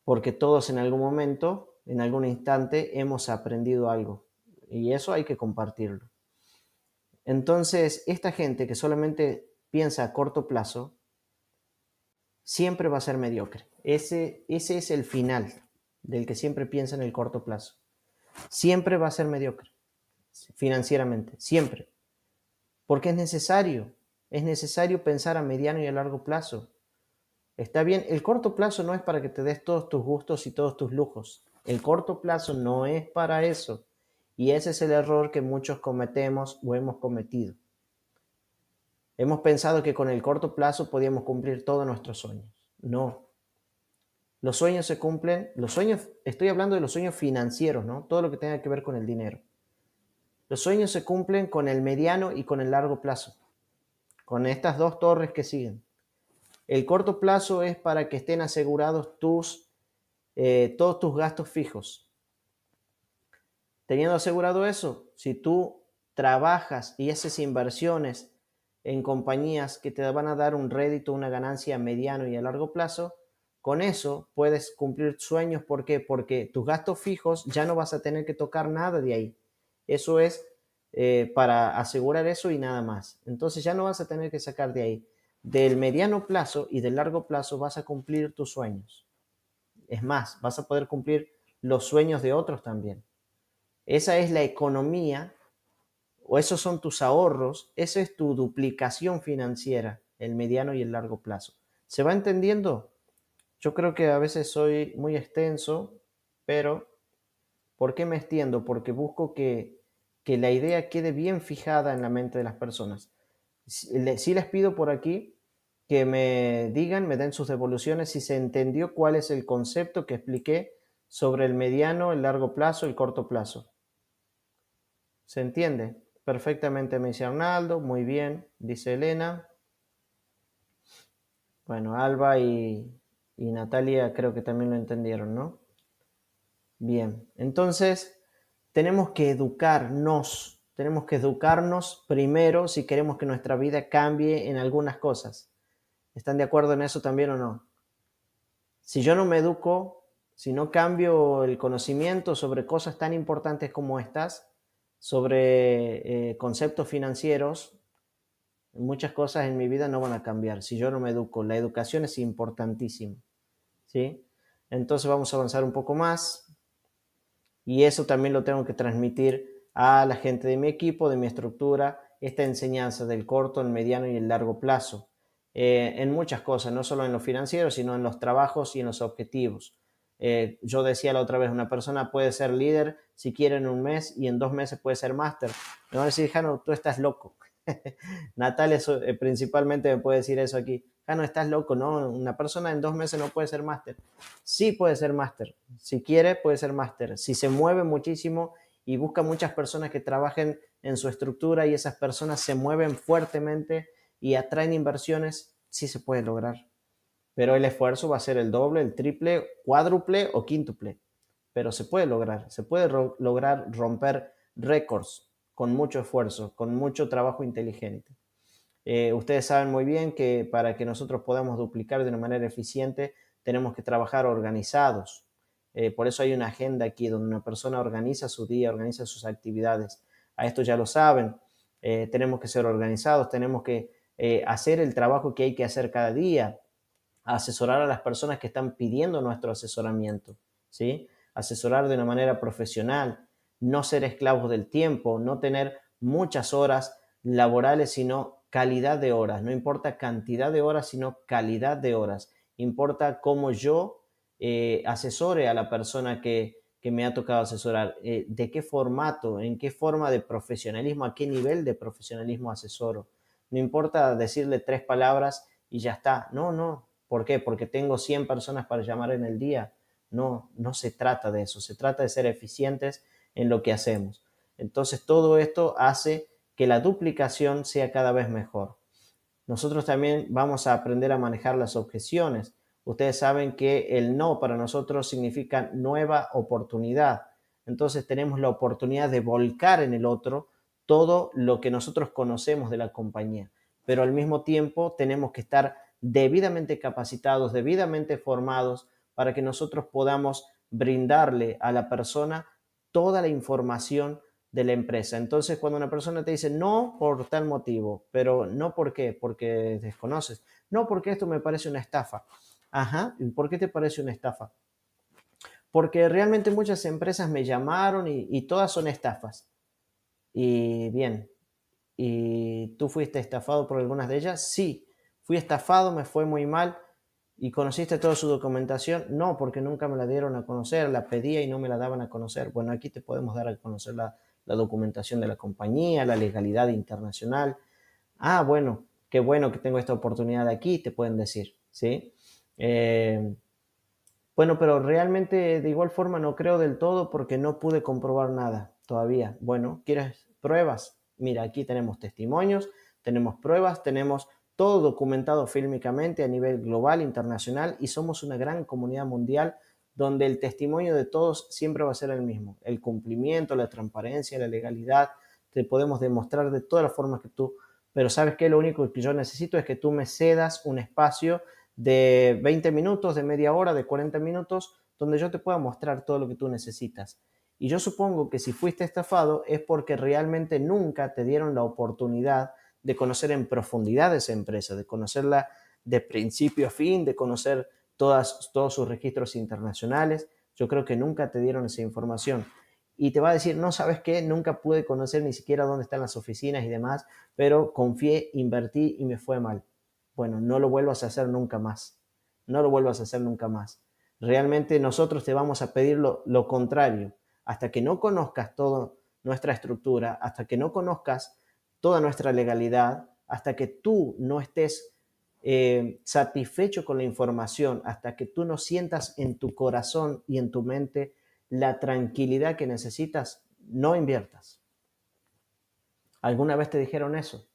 porque todos en algún momento, en algún instante, hemos aprendido algo y eso hay que compartirlo. Entonces, esta gente que solamente piensa a corto plazo, siempre va a ser mediocre. Ese, ese es el final del que siempre piensa en el corto plazo. Siempre va a ser mediocre financieramente, siempre. Porque es necesario, es necesario pensar a mediano y a largo plazo. Está bien, el corto plazo no es para que te des todos tus gustos y todos tus lujos. El corto plazo no es para eso. Y ese es el error que muchos cometemos o hemos cometido. Hemos pensado que con el corto plazo podíamos cumplir todos nuestros sueños. No. Los sueños se cumplen, los sueños, estoy hablando de los sueños financieros, ¿no? Todo lo que tenga que ver con el dinero. Los sueños se cumplen con el mediano y con el largo plazo. Con estas dos torres que siguen. El corto plazo es para que estén asegurados tus, eh, todos tus gastos fijos. Teniendo asegurado eso, si tú trabajas y haces inversiones en compañías que te van a dar un rédito, una ganancia a mediano y a largo plazo, con eso puedes cumplir sueños. ¿Por qué? Porque tus gastos fijos ya no vas a tener que tocar nada de ahí. Eso es eh, para asegurar eso y nada más. Entonces ya no vas a tener que sacar de ahí del mediano plazo y del largo plazo vas a cumplir tus sueños. Es más, vas a poder cumplir los sueños de otros también. Esa es la economía o esos son tus ahorros, esa es tu duplicación financiera, el mediano y el largo plazo. ¿Se va entendiendo? Yo creo que a veces soy muy extenso, pero ¿por qué me extiendo? Porque busco que, la idea quede bien fijada en la mente de las personas. Si les pido por aquí que me digan, me den sus devoluciones si se entendió cuál es el concepto que expliqué sobre el mediano, el largo plazo, el corto plazo. ¿Se entiende? Perfectamente me dice Arnaldo, muy bien, dice Elena. Bueno, Alba y, y Natalia creo que también lo entendieron, ¿no? Bien, entonces tenemos que educarnos, tenemos que educarnos primero si queremos que nuestra vida cambie en algunas cosas. ¿Están de acuerdo en eso también o no? Si yo no me educo, si no cambio el conocimiento sobre cosas tan importantes como estas, sobre eh, conceptos financieros, muchas cosas en mi vida no van a cambiar si yo no me educo. La educación es importantísima. ¿sí? Entonces vamos a avanzar un poco más y eso también lo tengo que transmitir a la gente de mi equipo, de mi estructura, esta enseñanza del corto, el mediano y el largo plazo. Eh, en muchas cosas, no solo en lo financiero, sino en los trabajos y en los objetivos. Eh, yo decía la otra vez, una persona puede ser líder si quiere en un mes y en dos meses puede ser máster. Me van a decir, Jano, tú estás loco. Natal eh, principalmente me puede decir eso aquí. Jano, estás loco, ¿no? Una persona en dos meses no puede ser máster. Sí puede ser máster. Si quiere, puede ser máster. Si se mueve muchísimo y busca muchas personas que trabajen en su estructura y esas personas se mueven fuertemente y atraen inversiones, sí se puede lograr. Pero el esfuerzo va a ser el doble, el triple, cuádruple o quíntuple. Pero se puede lograr, se puede lograr romper récords con mucho esfuerzo, con mucho trabajo inteligente. Eh, ustedes saben muy bien que para que nosotros podamos duplicar de una manera eficiente, tenemos que trabajar organizados. Eh, por eso hay una agenda aquí donde una persona organiza su día, organiza sus actividades. A esto ya lo saben. Eh, tenemos que ser organizados, tenemos que eh, hacer el trabajo que hay que hacer cada día, asesorar a las personas que están pidiendo nuestro asesoramiento, ¿sí? asesorar de una manera profesional, no ser esclavos del tiempo, no tener muchas horas laborales, sino calidad de horas, no importa cantidad de horas, sino calidad de horas, importa cómo yo eh, asesore a la persona que, me ha tocado asesorar, eh, de qué formato, en qué forma de profesionalismo, a qué nivel de profesionalismo asesoro no importa decirle tres palabras y ya está. No, no. ¿Por qué? Porque tengo 100 personas para llamar en el día. No, no se trata de eso. Se trata de ser eficientes en lo que hacemos. Entonces todo esto hace que la duplicación sea cada vez mejor. Nosotros también vamos a aprender a manejar las objeciones. Ustedes saben que el no para nosotros significa nueva oportunidad. Entonces tenemos la oportunidad de volcar en el otro todo lo que nosotros conocemos de la compañía, pero al mismo tiempo tenemos que estar debidamente capacitados, debidamente formados para que nosotros podamos brindarle a la persona toda la información de la empresa. Entonces, cuando una persona te dice no por tal motivo, pero no por qué, porque desconoces, no porque esto me parece una estafa. Ajá, ¿y por qué te parece una estafa? Porque realmente muchas empresas me llamaron y, y todas son estafas. Y bien, ¿y tú fuiste estafado por algunas de ellas? Sí, fui estafado, me fue muy mal. ¿Y conociste toda su documentación? No, porque nunca me la dieron a conocer, la pedía y no me la daban a conocer. Bueno, aquí te podemos dar a conocer la, documentación de la compañía, la legalidad internacional. Ah, bueno, qué bueno que tengo esta oportunidad aquí, te pueden decir, ¿sí? Eh, bueno, pero realmente de igual forma no creo del todo porque no pude comprobar nada todavía. Bueno, ¿quieres pruebas? Mira, aquí tenemos testimonios, tenemos pruebas, tenemos todo documentado fílmicamente a nivel global, internacional, y somos una gran comunidad mundial donde el testimonio de todos siempre va a ser el mismo. El cumplimiento, la transparencia, la legalidad, te podemos demostrar de todas las formas que tú, pero sabes que lo único que yo necesito es que tú me cedas un espacio de 20 minutos, de media hora, de 40 minutos, donde yo te pueda mostrar todo lo que tú necesitas. Y yo supongo que si fuiste estafado es porque realmente nunca te dieron la oportunidad de conocer en profundidad esa empresa, de conocerla de principio a fin, de conocer todas, todos sus registros internacionales. Yo creo que nunca te dieron esa información. Y te va a decir, no sabes qué, nunca pude conocer ni siquiera dónde están las oficinas y demás, pero confié, invertí y me fue mal. Bueno, no lo vuelvas a hacer nunca más. No lo vuelvas a hacer nunca más. Realmente nosotros te vamos a pedir lo contrario hasta que no conozcas toda nuestra estructura, hasta que no conozcas toda nuestra legalidad, hasta que tú no estés eh, satisfecho con la información, hasta que tú no sientas en tu corazón y en tu mente la tranquilidad que necesitas, no inviertas. ¿Alguna vez te dijeron eso?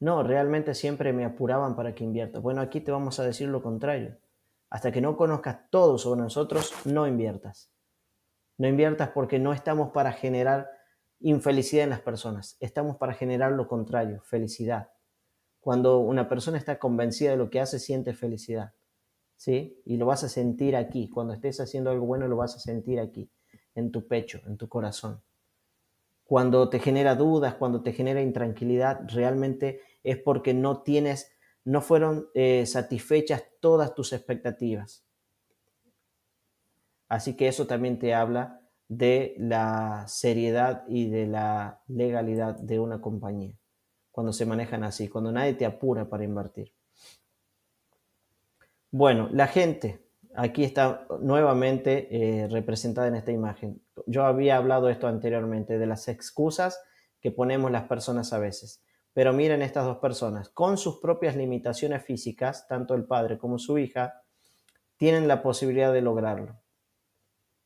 No, realmente siempre me apuraban para que inviertas. Bueno, aquí te vamos a decir lo contrario. Hasta que no conozcas todo sobre nosotros, no inviertas. No inviertas porque no estamos para generar infelicidad en las personas, estamos para generar lo contrario, felicidad. Cuando una persona está convencida de lo que hace, siente felicidad. ¿Sí? Y lo vas a sentir aquí. Cuando estés haciendo algo bueno, lo vas a sentir aquí, en tu pecho, en tu corazón. Cuando te genera dudas, cuando te genera intranquilidad, realmente es porque no tienes, no fueron eh, satisfechas todas tus expectativas. Así que eso también te habla de la seriedad y de la legalidad de una compañía, cuando se manejan así, cuando nadie te apura para invertir. Bueno, la gente, aquí está nuevamente eh, representada en esta imagen. Yo había hablado esto anteriormente, de las excusas que ponemos las personas a veces. Pero miren estas dos personas, con sus propias limitaciones físicas, tanto el padre como su hija, tienen la posibilidad de lograrlo.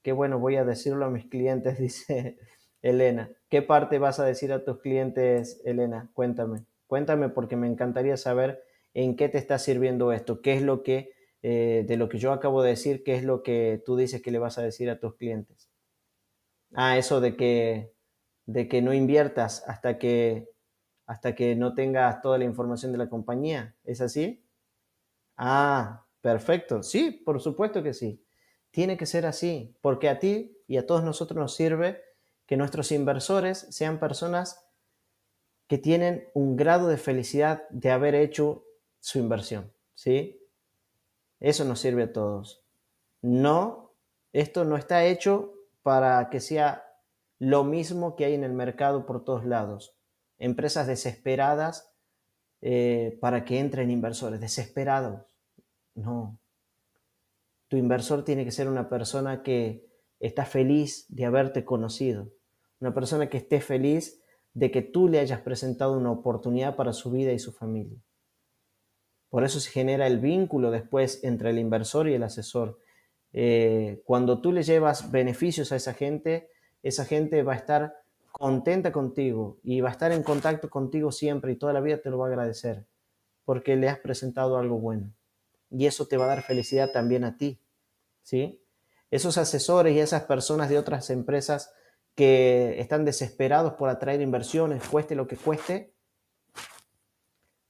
Qué bueno, voy a decirlo a mis clientes, dice Elena. ¿Qué parte vas a decir a tus clientes, Elena? Cuéntame. Cuéntame porque me encantaría saber en qué te está sirviendo esto, qué es lo que, eh, de lo que yo acabo de decir, qué es lo que tú dices que le vas a decir a tus clientes. Ah, eso de que, de que no inviertas hasta que, hasta que no tengas toda la información de la compañía, ¿es así? Ah, perfecto, sí, por supuesto que sí. Tiene que ser así, porque a ti y a todos nosotros nos sirve que nuestros inversores sean personas que tienen un grado de felicidad de haber hecho su inversión, ¿sí? Eso nos sirve a todos. No, esto no está hecho para que sea lo mismo que hay en el mercado por todos lados. Empresas desesperadas eh, para que entren inversores, desesperados. No, tu inversor tiene que ser una persona que está feliz de haberte conocido, una persona que esté feliz de que tú le hayas presentado una oportunidad para su vida y su familia. Por eso se genera el vínculo después entre el inversor y el asesor. Eh, cuando tú le llevas beneficios a esa gente, esa gente va a estar contenta contigo y va a estar en contacto contigo siempre y toda la vida te lo va a agradecer porque le has presentado algo bueno y eso te va a dar felicidad también a ti, ¿sí? Esos asesores y esas personas de otras empresas que están desesperados por atraer inversiones, cueste lo que cueste,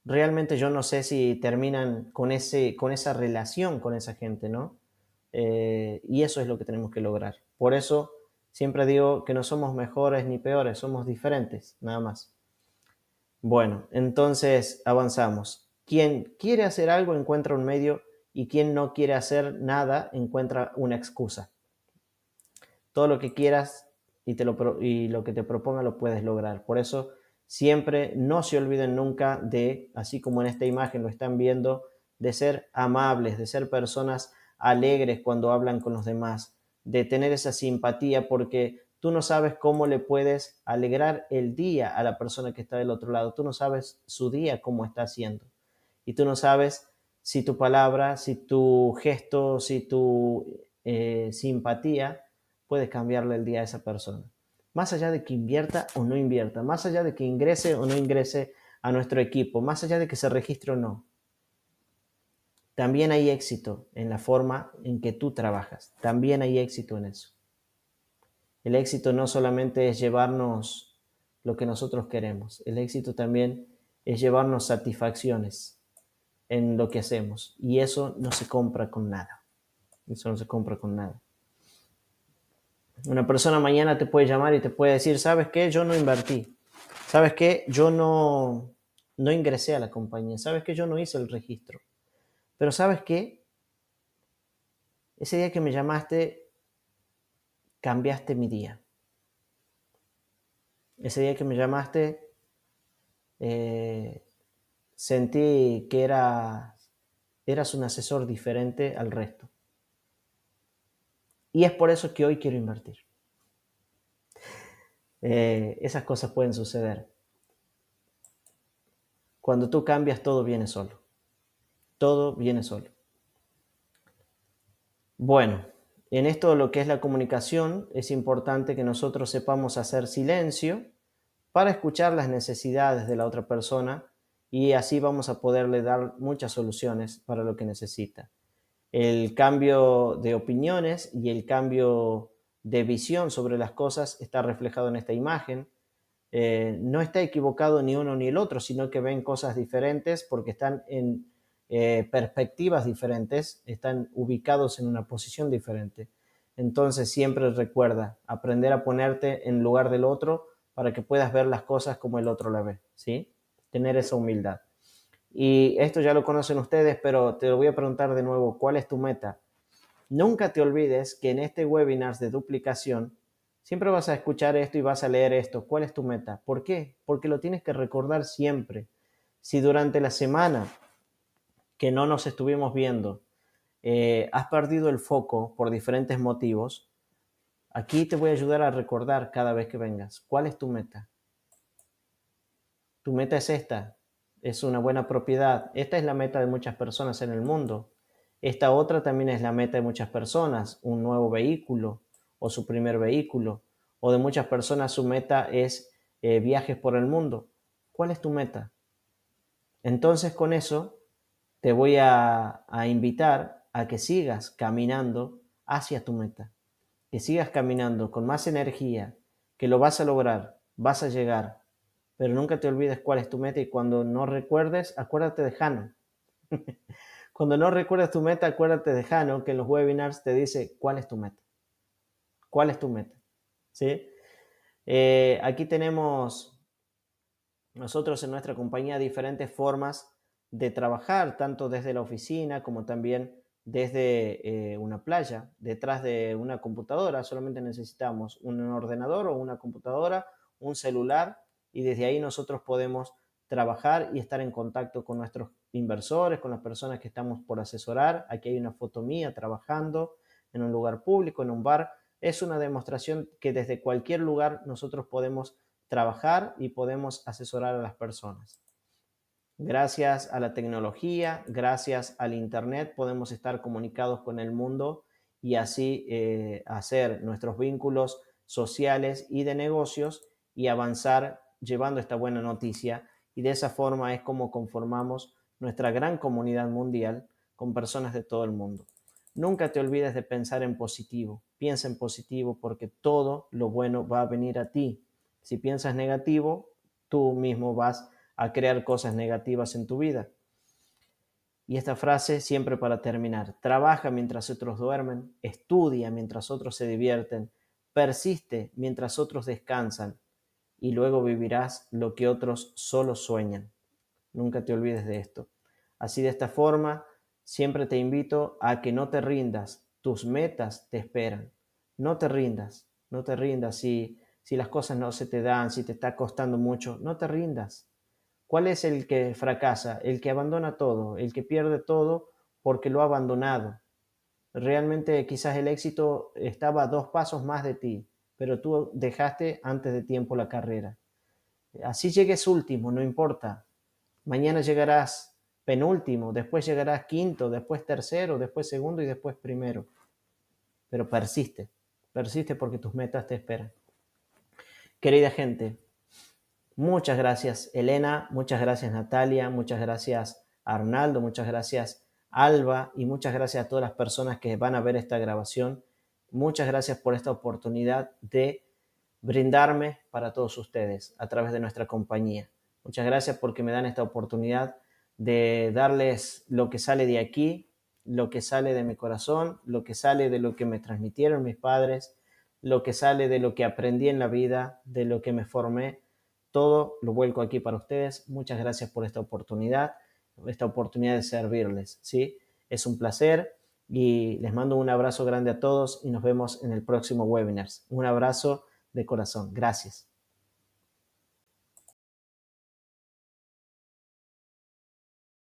realmente yo no sé si terminan con, ese, con esa relación con esa gente, ¿no? Eh, y eso es lo que tenemos que lograr. Por eso siempre digo que no somos mejores ni peores, somos diferentes, nada más. Bueno, entonces avanzamos. Quien quiere hacer algo encuentra un medio y quien no quiere hacer nada encuentra una excusa. Todo lo que quieras y, te lo, lo que te proponga lo puedes lograr. Por eso siempre no se olviden nunca de, así como en esta imagen lo están viendo, de ser amables, de ser personas alegres cuando hablan con los demás, de tener esa simpatía porque tú no sabes cómo le puedes alegrar el día a la persona que está del otro lado, tú no sabes su día cómo está haciendo y tú no sabes si tu palabra, si tu gesto, si tu eh, simpatía puede cambiarle el día a esa persona. Más allá de que invierta o no invierta, más allá de que ingrese o no ingrese a nuestro equipo, más allá de que se registre o no. También hay éxito en la forma en que tú trabajas, también hay éxito en eso. El éxito no solamente es llevarnos lo que nosotros queremos, el éxito también es llevarnos satisfacciones, en lo que hacemos. Y eso no se compra con nada. Eso no se compra con nada. Una persona mañana te puede llamar y te puede decir, ¿sabes qué? Yo no invertí. ¿Sabes qué? Yo no, no ingresé a la compañía. ¿Sabes qué? Yo no hice el registro. Pero ¿sabes qué? Ese día que me llamaste, cambiaste mi día. Ese día que me llamaste, eh, sentí que era, eras un asesor diferente al resto. Y es por eso que hoy quiero invertir. Eh, esas cosas pueden suceder. Cuando tú cambias, todo viene solo. Todo viene solo. Bueno, en esto de lo que es la comunicación, es importante que nosotros sepamos hacer silencio para escuchar las necesidades de la otra persona y así vamos a poderle dar muchas soluciones para lo que necesita. El cambio de opiniones y el cambio de visión sobre las cosas está reflejado en esta imagen. Eh, no está equivocado ni uno ni el otro, sino que ven cosas diferentes porque están en eh, perspectivas diferentes, están ubicados en una posición diferente. Entonces siempre recuerda aprender a ponerte en lugar del otro para que puedas ver las cosas como el otro la ve, ¿sí? tener esa humildad. Y esto ya lo conocen ustedes, pero te lo voy a preguntar de nuevo, ¿cuál es tu meta? Nunca te olvides que en este webinar de duplicación siempre vas a escuchar esto y vas a leer esto. ¿Cuál es tu meta? ¿Por qué? Porque lo tienes que recordar siempre. Si durante la semana que no nos estuvimos viendo, eh, has perdido el foco por diferentes motivos, aquí te voy a ayudar a recordar cada vez que vengas. ¿Cuál es tu meta? tu meta es esta, es una buena propiedad, esta es la meta de muchas personas en el mundo, esta otra también es la meta de muchas personas, un nuevo vehículo o su primer vehículo, o de muchas personas su meta es eh, viajes por el mundo. ¿Cuál es tu meta? Entonces con eso te voy a, a invitar a que sigas caminando hacia tu meta, que sigas caminando con más energía, que lo vas a lograr, vas a llegar, pero nunca te olvides cuál es tu meta y cuando no recuerdes, acuérdate de Jano. cuando no recuerdes tu meta, acuérdate de Jano, que en los webinars te dice cuál es tu meta. ¿Cuál es tu meta? Eh, aquí tenemos nosotros en nuestra compañía diferentes formas de trabajar, tanto desde la oficina como también desde eh, una playa, detrás de una computadora. Solamente necesitamos un ordenador o una computadora, un celular y desde ahí nosotros podemos trabajar y estar en contacto con nuestros inversores, con las personas que estamos por asesorar. Aquí hay una foto mía trabajando en un lugar público, en un bar. Es una demostración que desde cualquier lugar nosotros podemos trabajar y podemos asesorar a las personas. Gracias a la tecnología, gracias al Internet, podemos estar comunicados con el mundo y así eh, hacer nuestros vínculos sociales y de negocios y avanzar llevando esta buena noticia y de esa forma es como conformamos nuestra gran comunidad mundial con personas de todo el mundo. Nunca te olvides de pensar en positivo, piensa en positivo porque todo lo bueno va a venir a ti. Si piensas negativo, tú mismo vas a crear cosas negativas en tu vida. Y esta frase siempre para terminar, trabaja mientras otros duermen, estudia mientras otros se divierten, persiste mientras otros descansan, y luego vivirás lo que otros solo sueñan. Nunca te olvides de esto. Así de esta forma, siempre te invito a que no te rindas, tus metas te esperan. No te rindas, no te rindas si, si las cosas no se te dan, si te está costando mucho, no te rindas. ¿Cuál es el que fracasa? El que abandona todo, el que pierde todo porque lo ha abandonado. Realmente quizás el éxito estaba a dos pasos más de ti, pero tú dejaste antes de tiempo la carrera. Así llegues último, no importa. Mañana llegarás penúltimo, después llegarás quinto, después tercero, después segundo y después primero. Pero persiste, persiste porque tus metas te esperan. Querida gente, muchas gracias Elena, muchas gracias Natalia, muchas gracias Arnaldo, muchas gracias Alba y muchas gracias a todas las personas que van a ver esta grabación. Muchas gracias por esta oportunidad de brindarme para todos ustedes a través de nuestra compañía. Muchas gracias porque me dan esta oportunidad de darles lo que sale de aquí, lo que sale de mi corazón, lo que sale de lo que me transmitieron mis padres, lo que sale de lo que aprendí en la vida, de lo que me formé. Todo lo vuelco aquí para ustedes. Muchas gracias por esta oportunidad, esta oportunidad de servirles. ¿sí? Es un placer y les mando un abrazo grande a todos y nos vemos en el próximo webinar. Un abrazo de corazón. Gracias.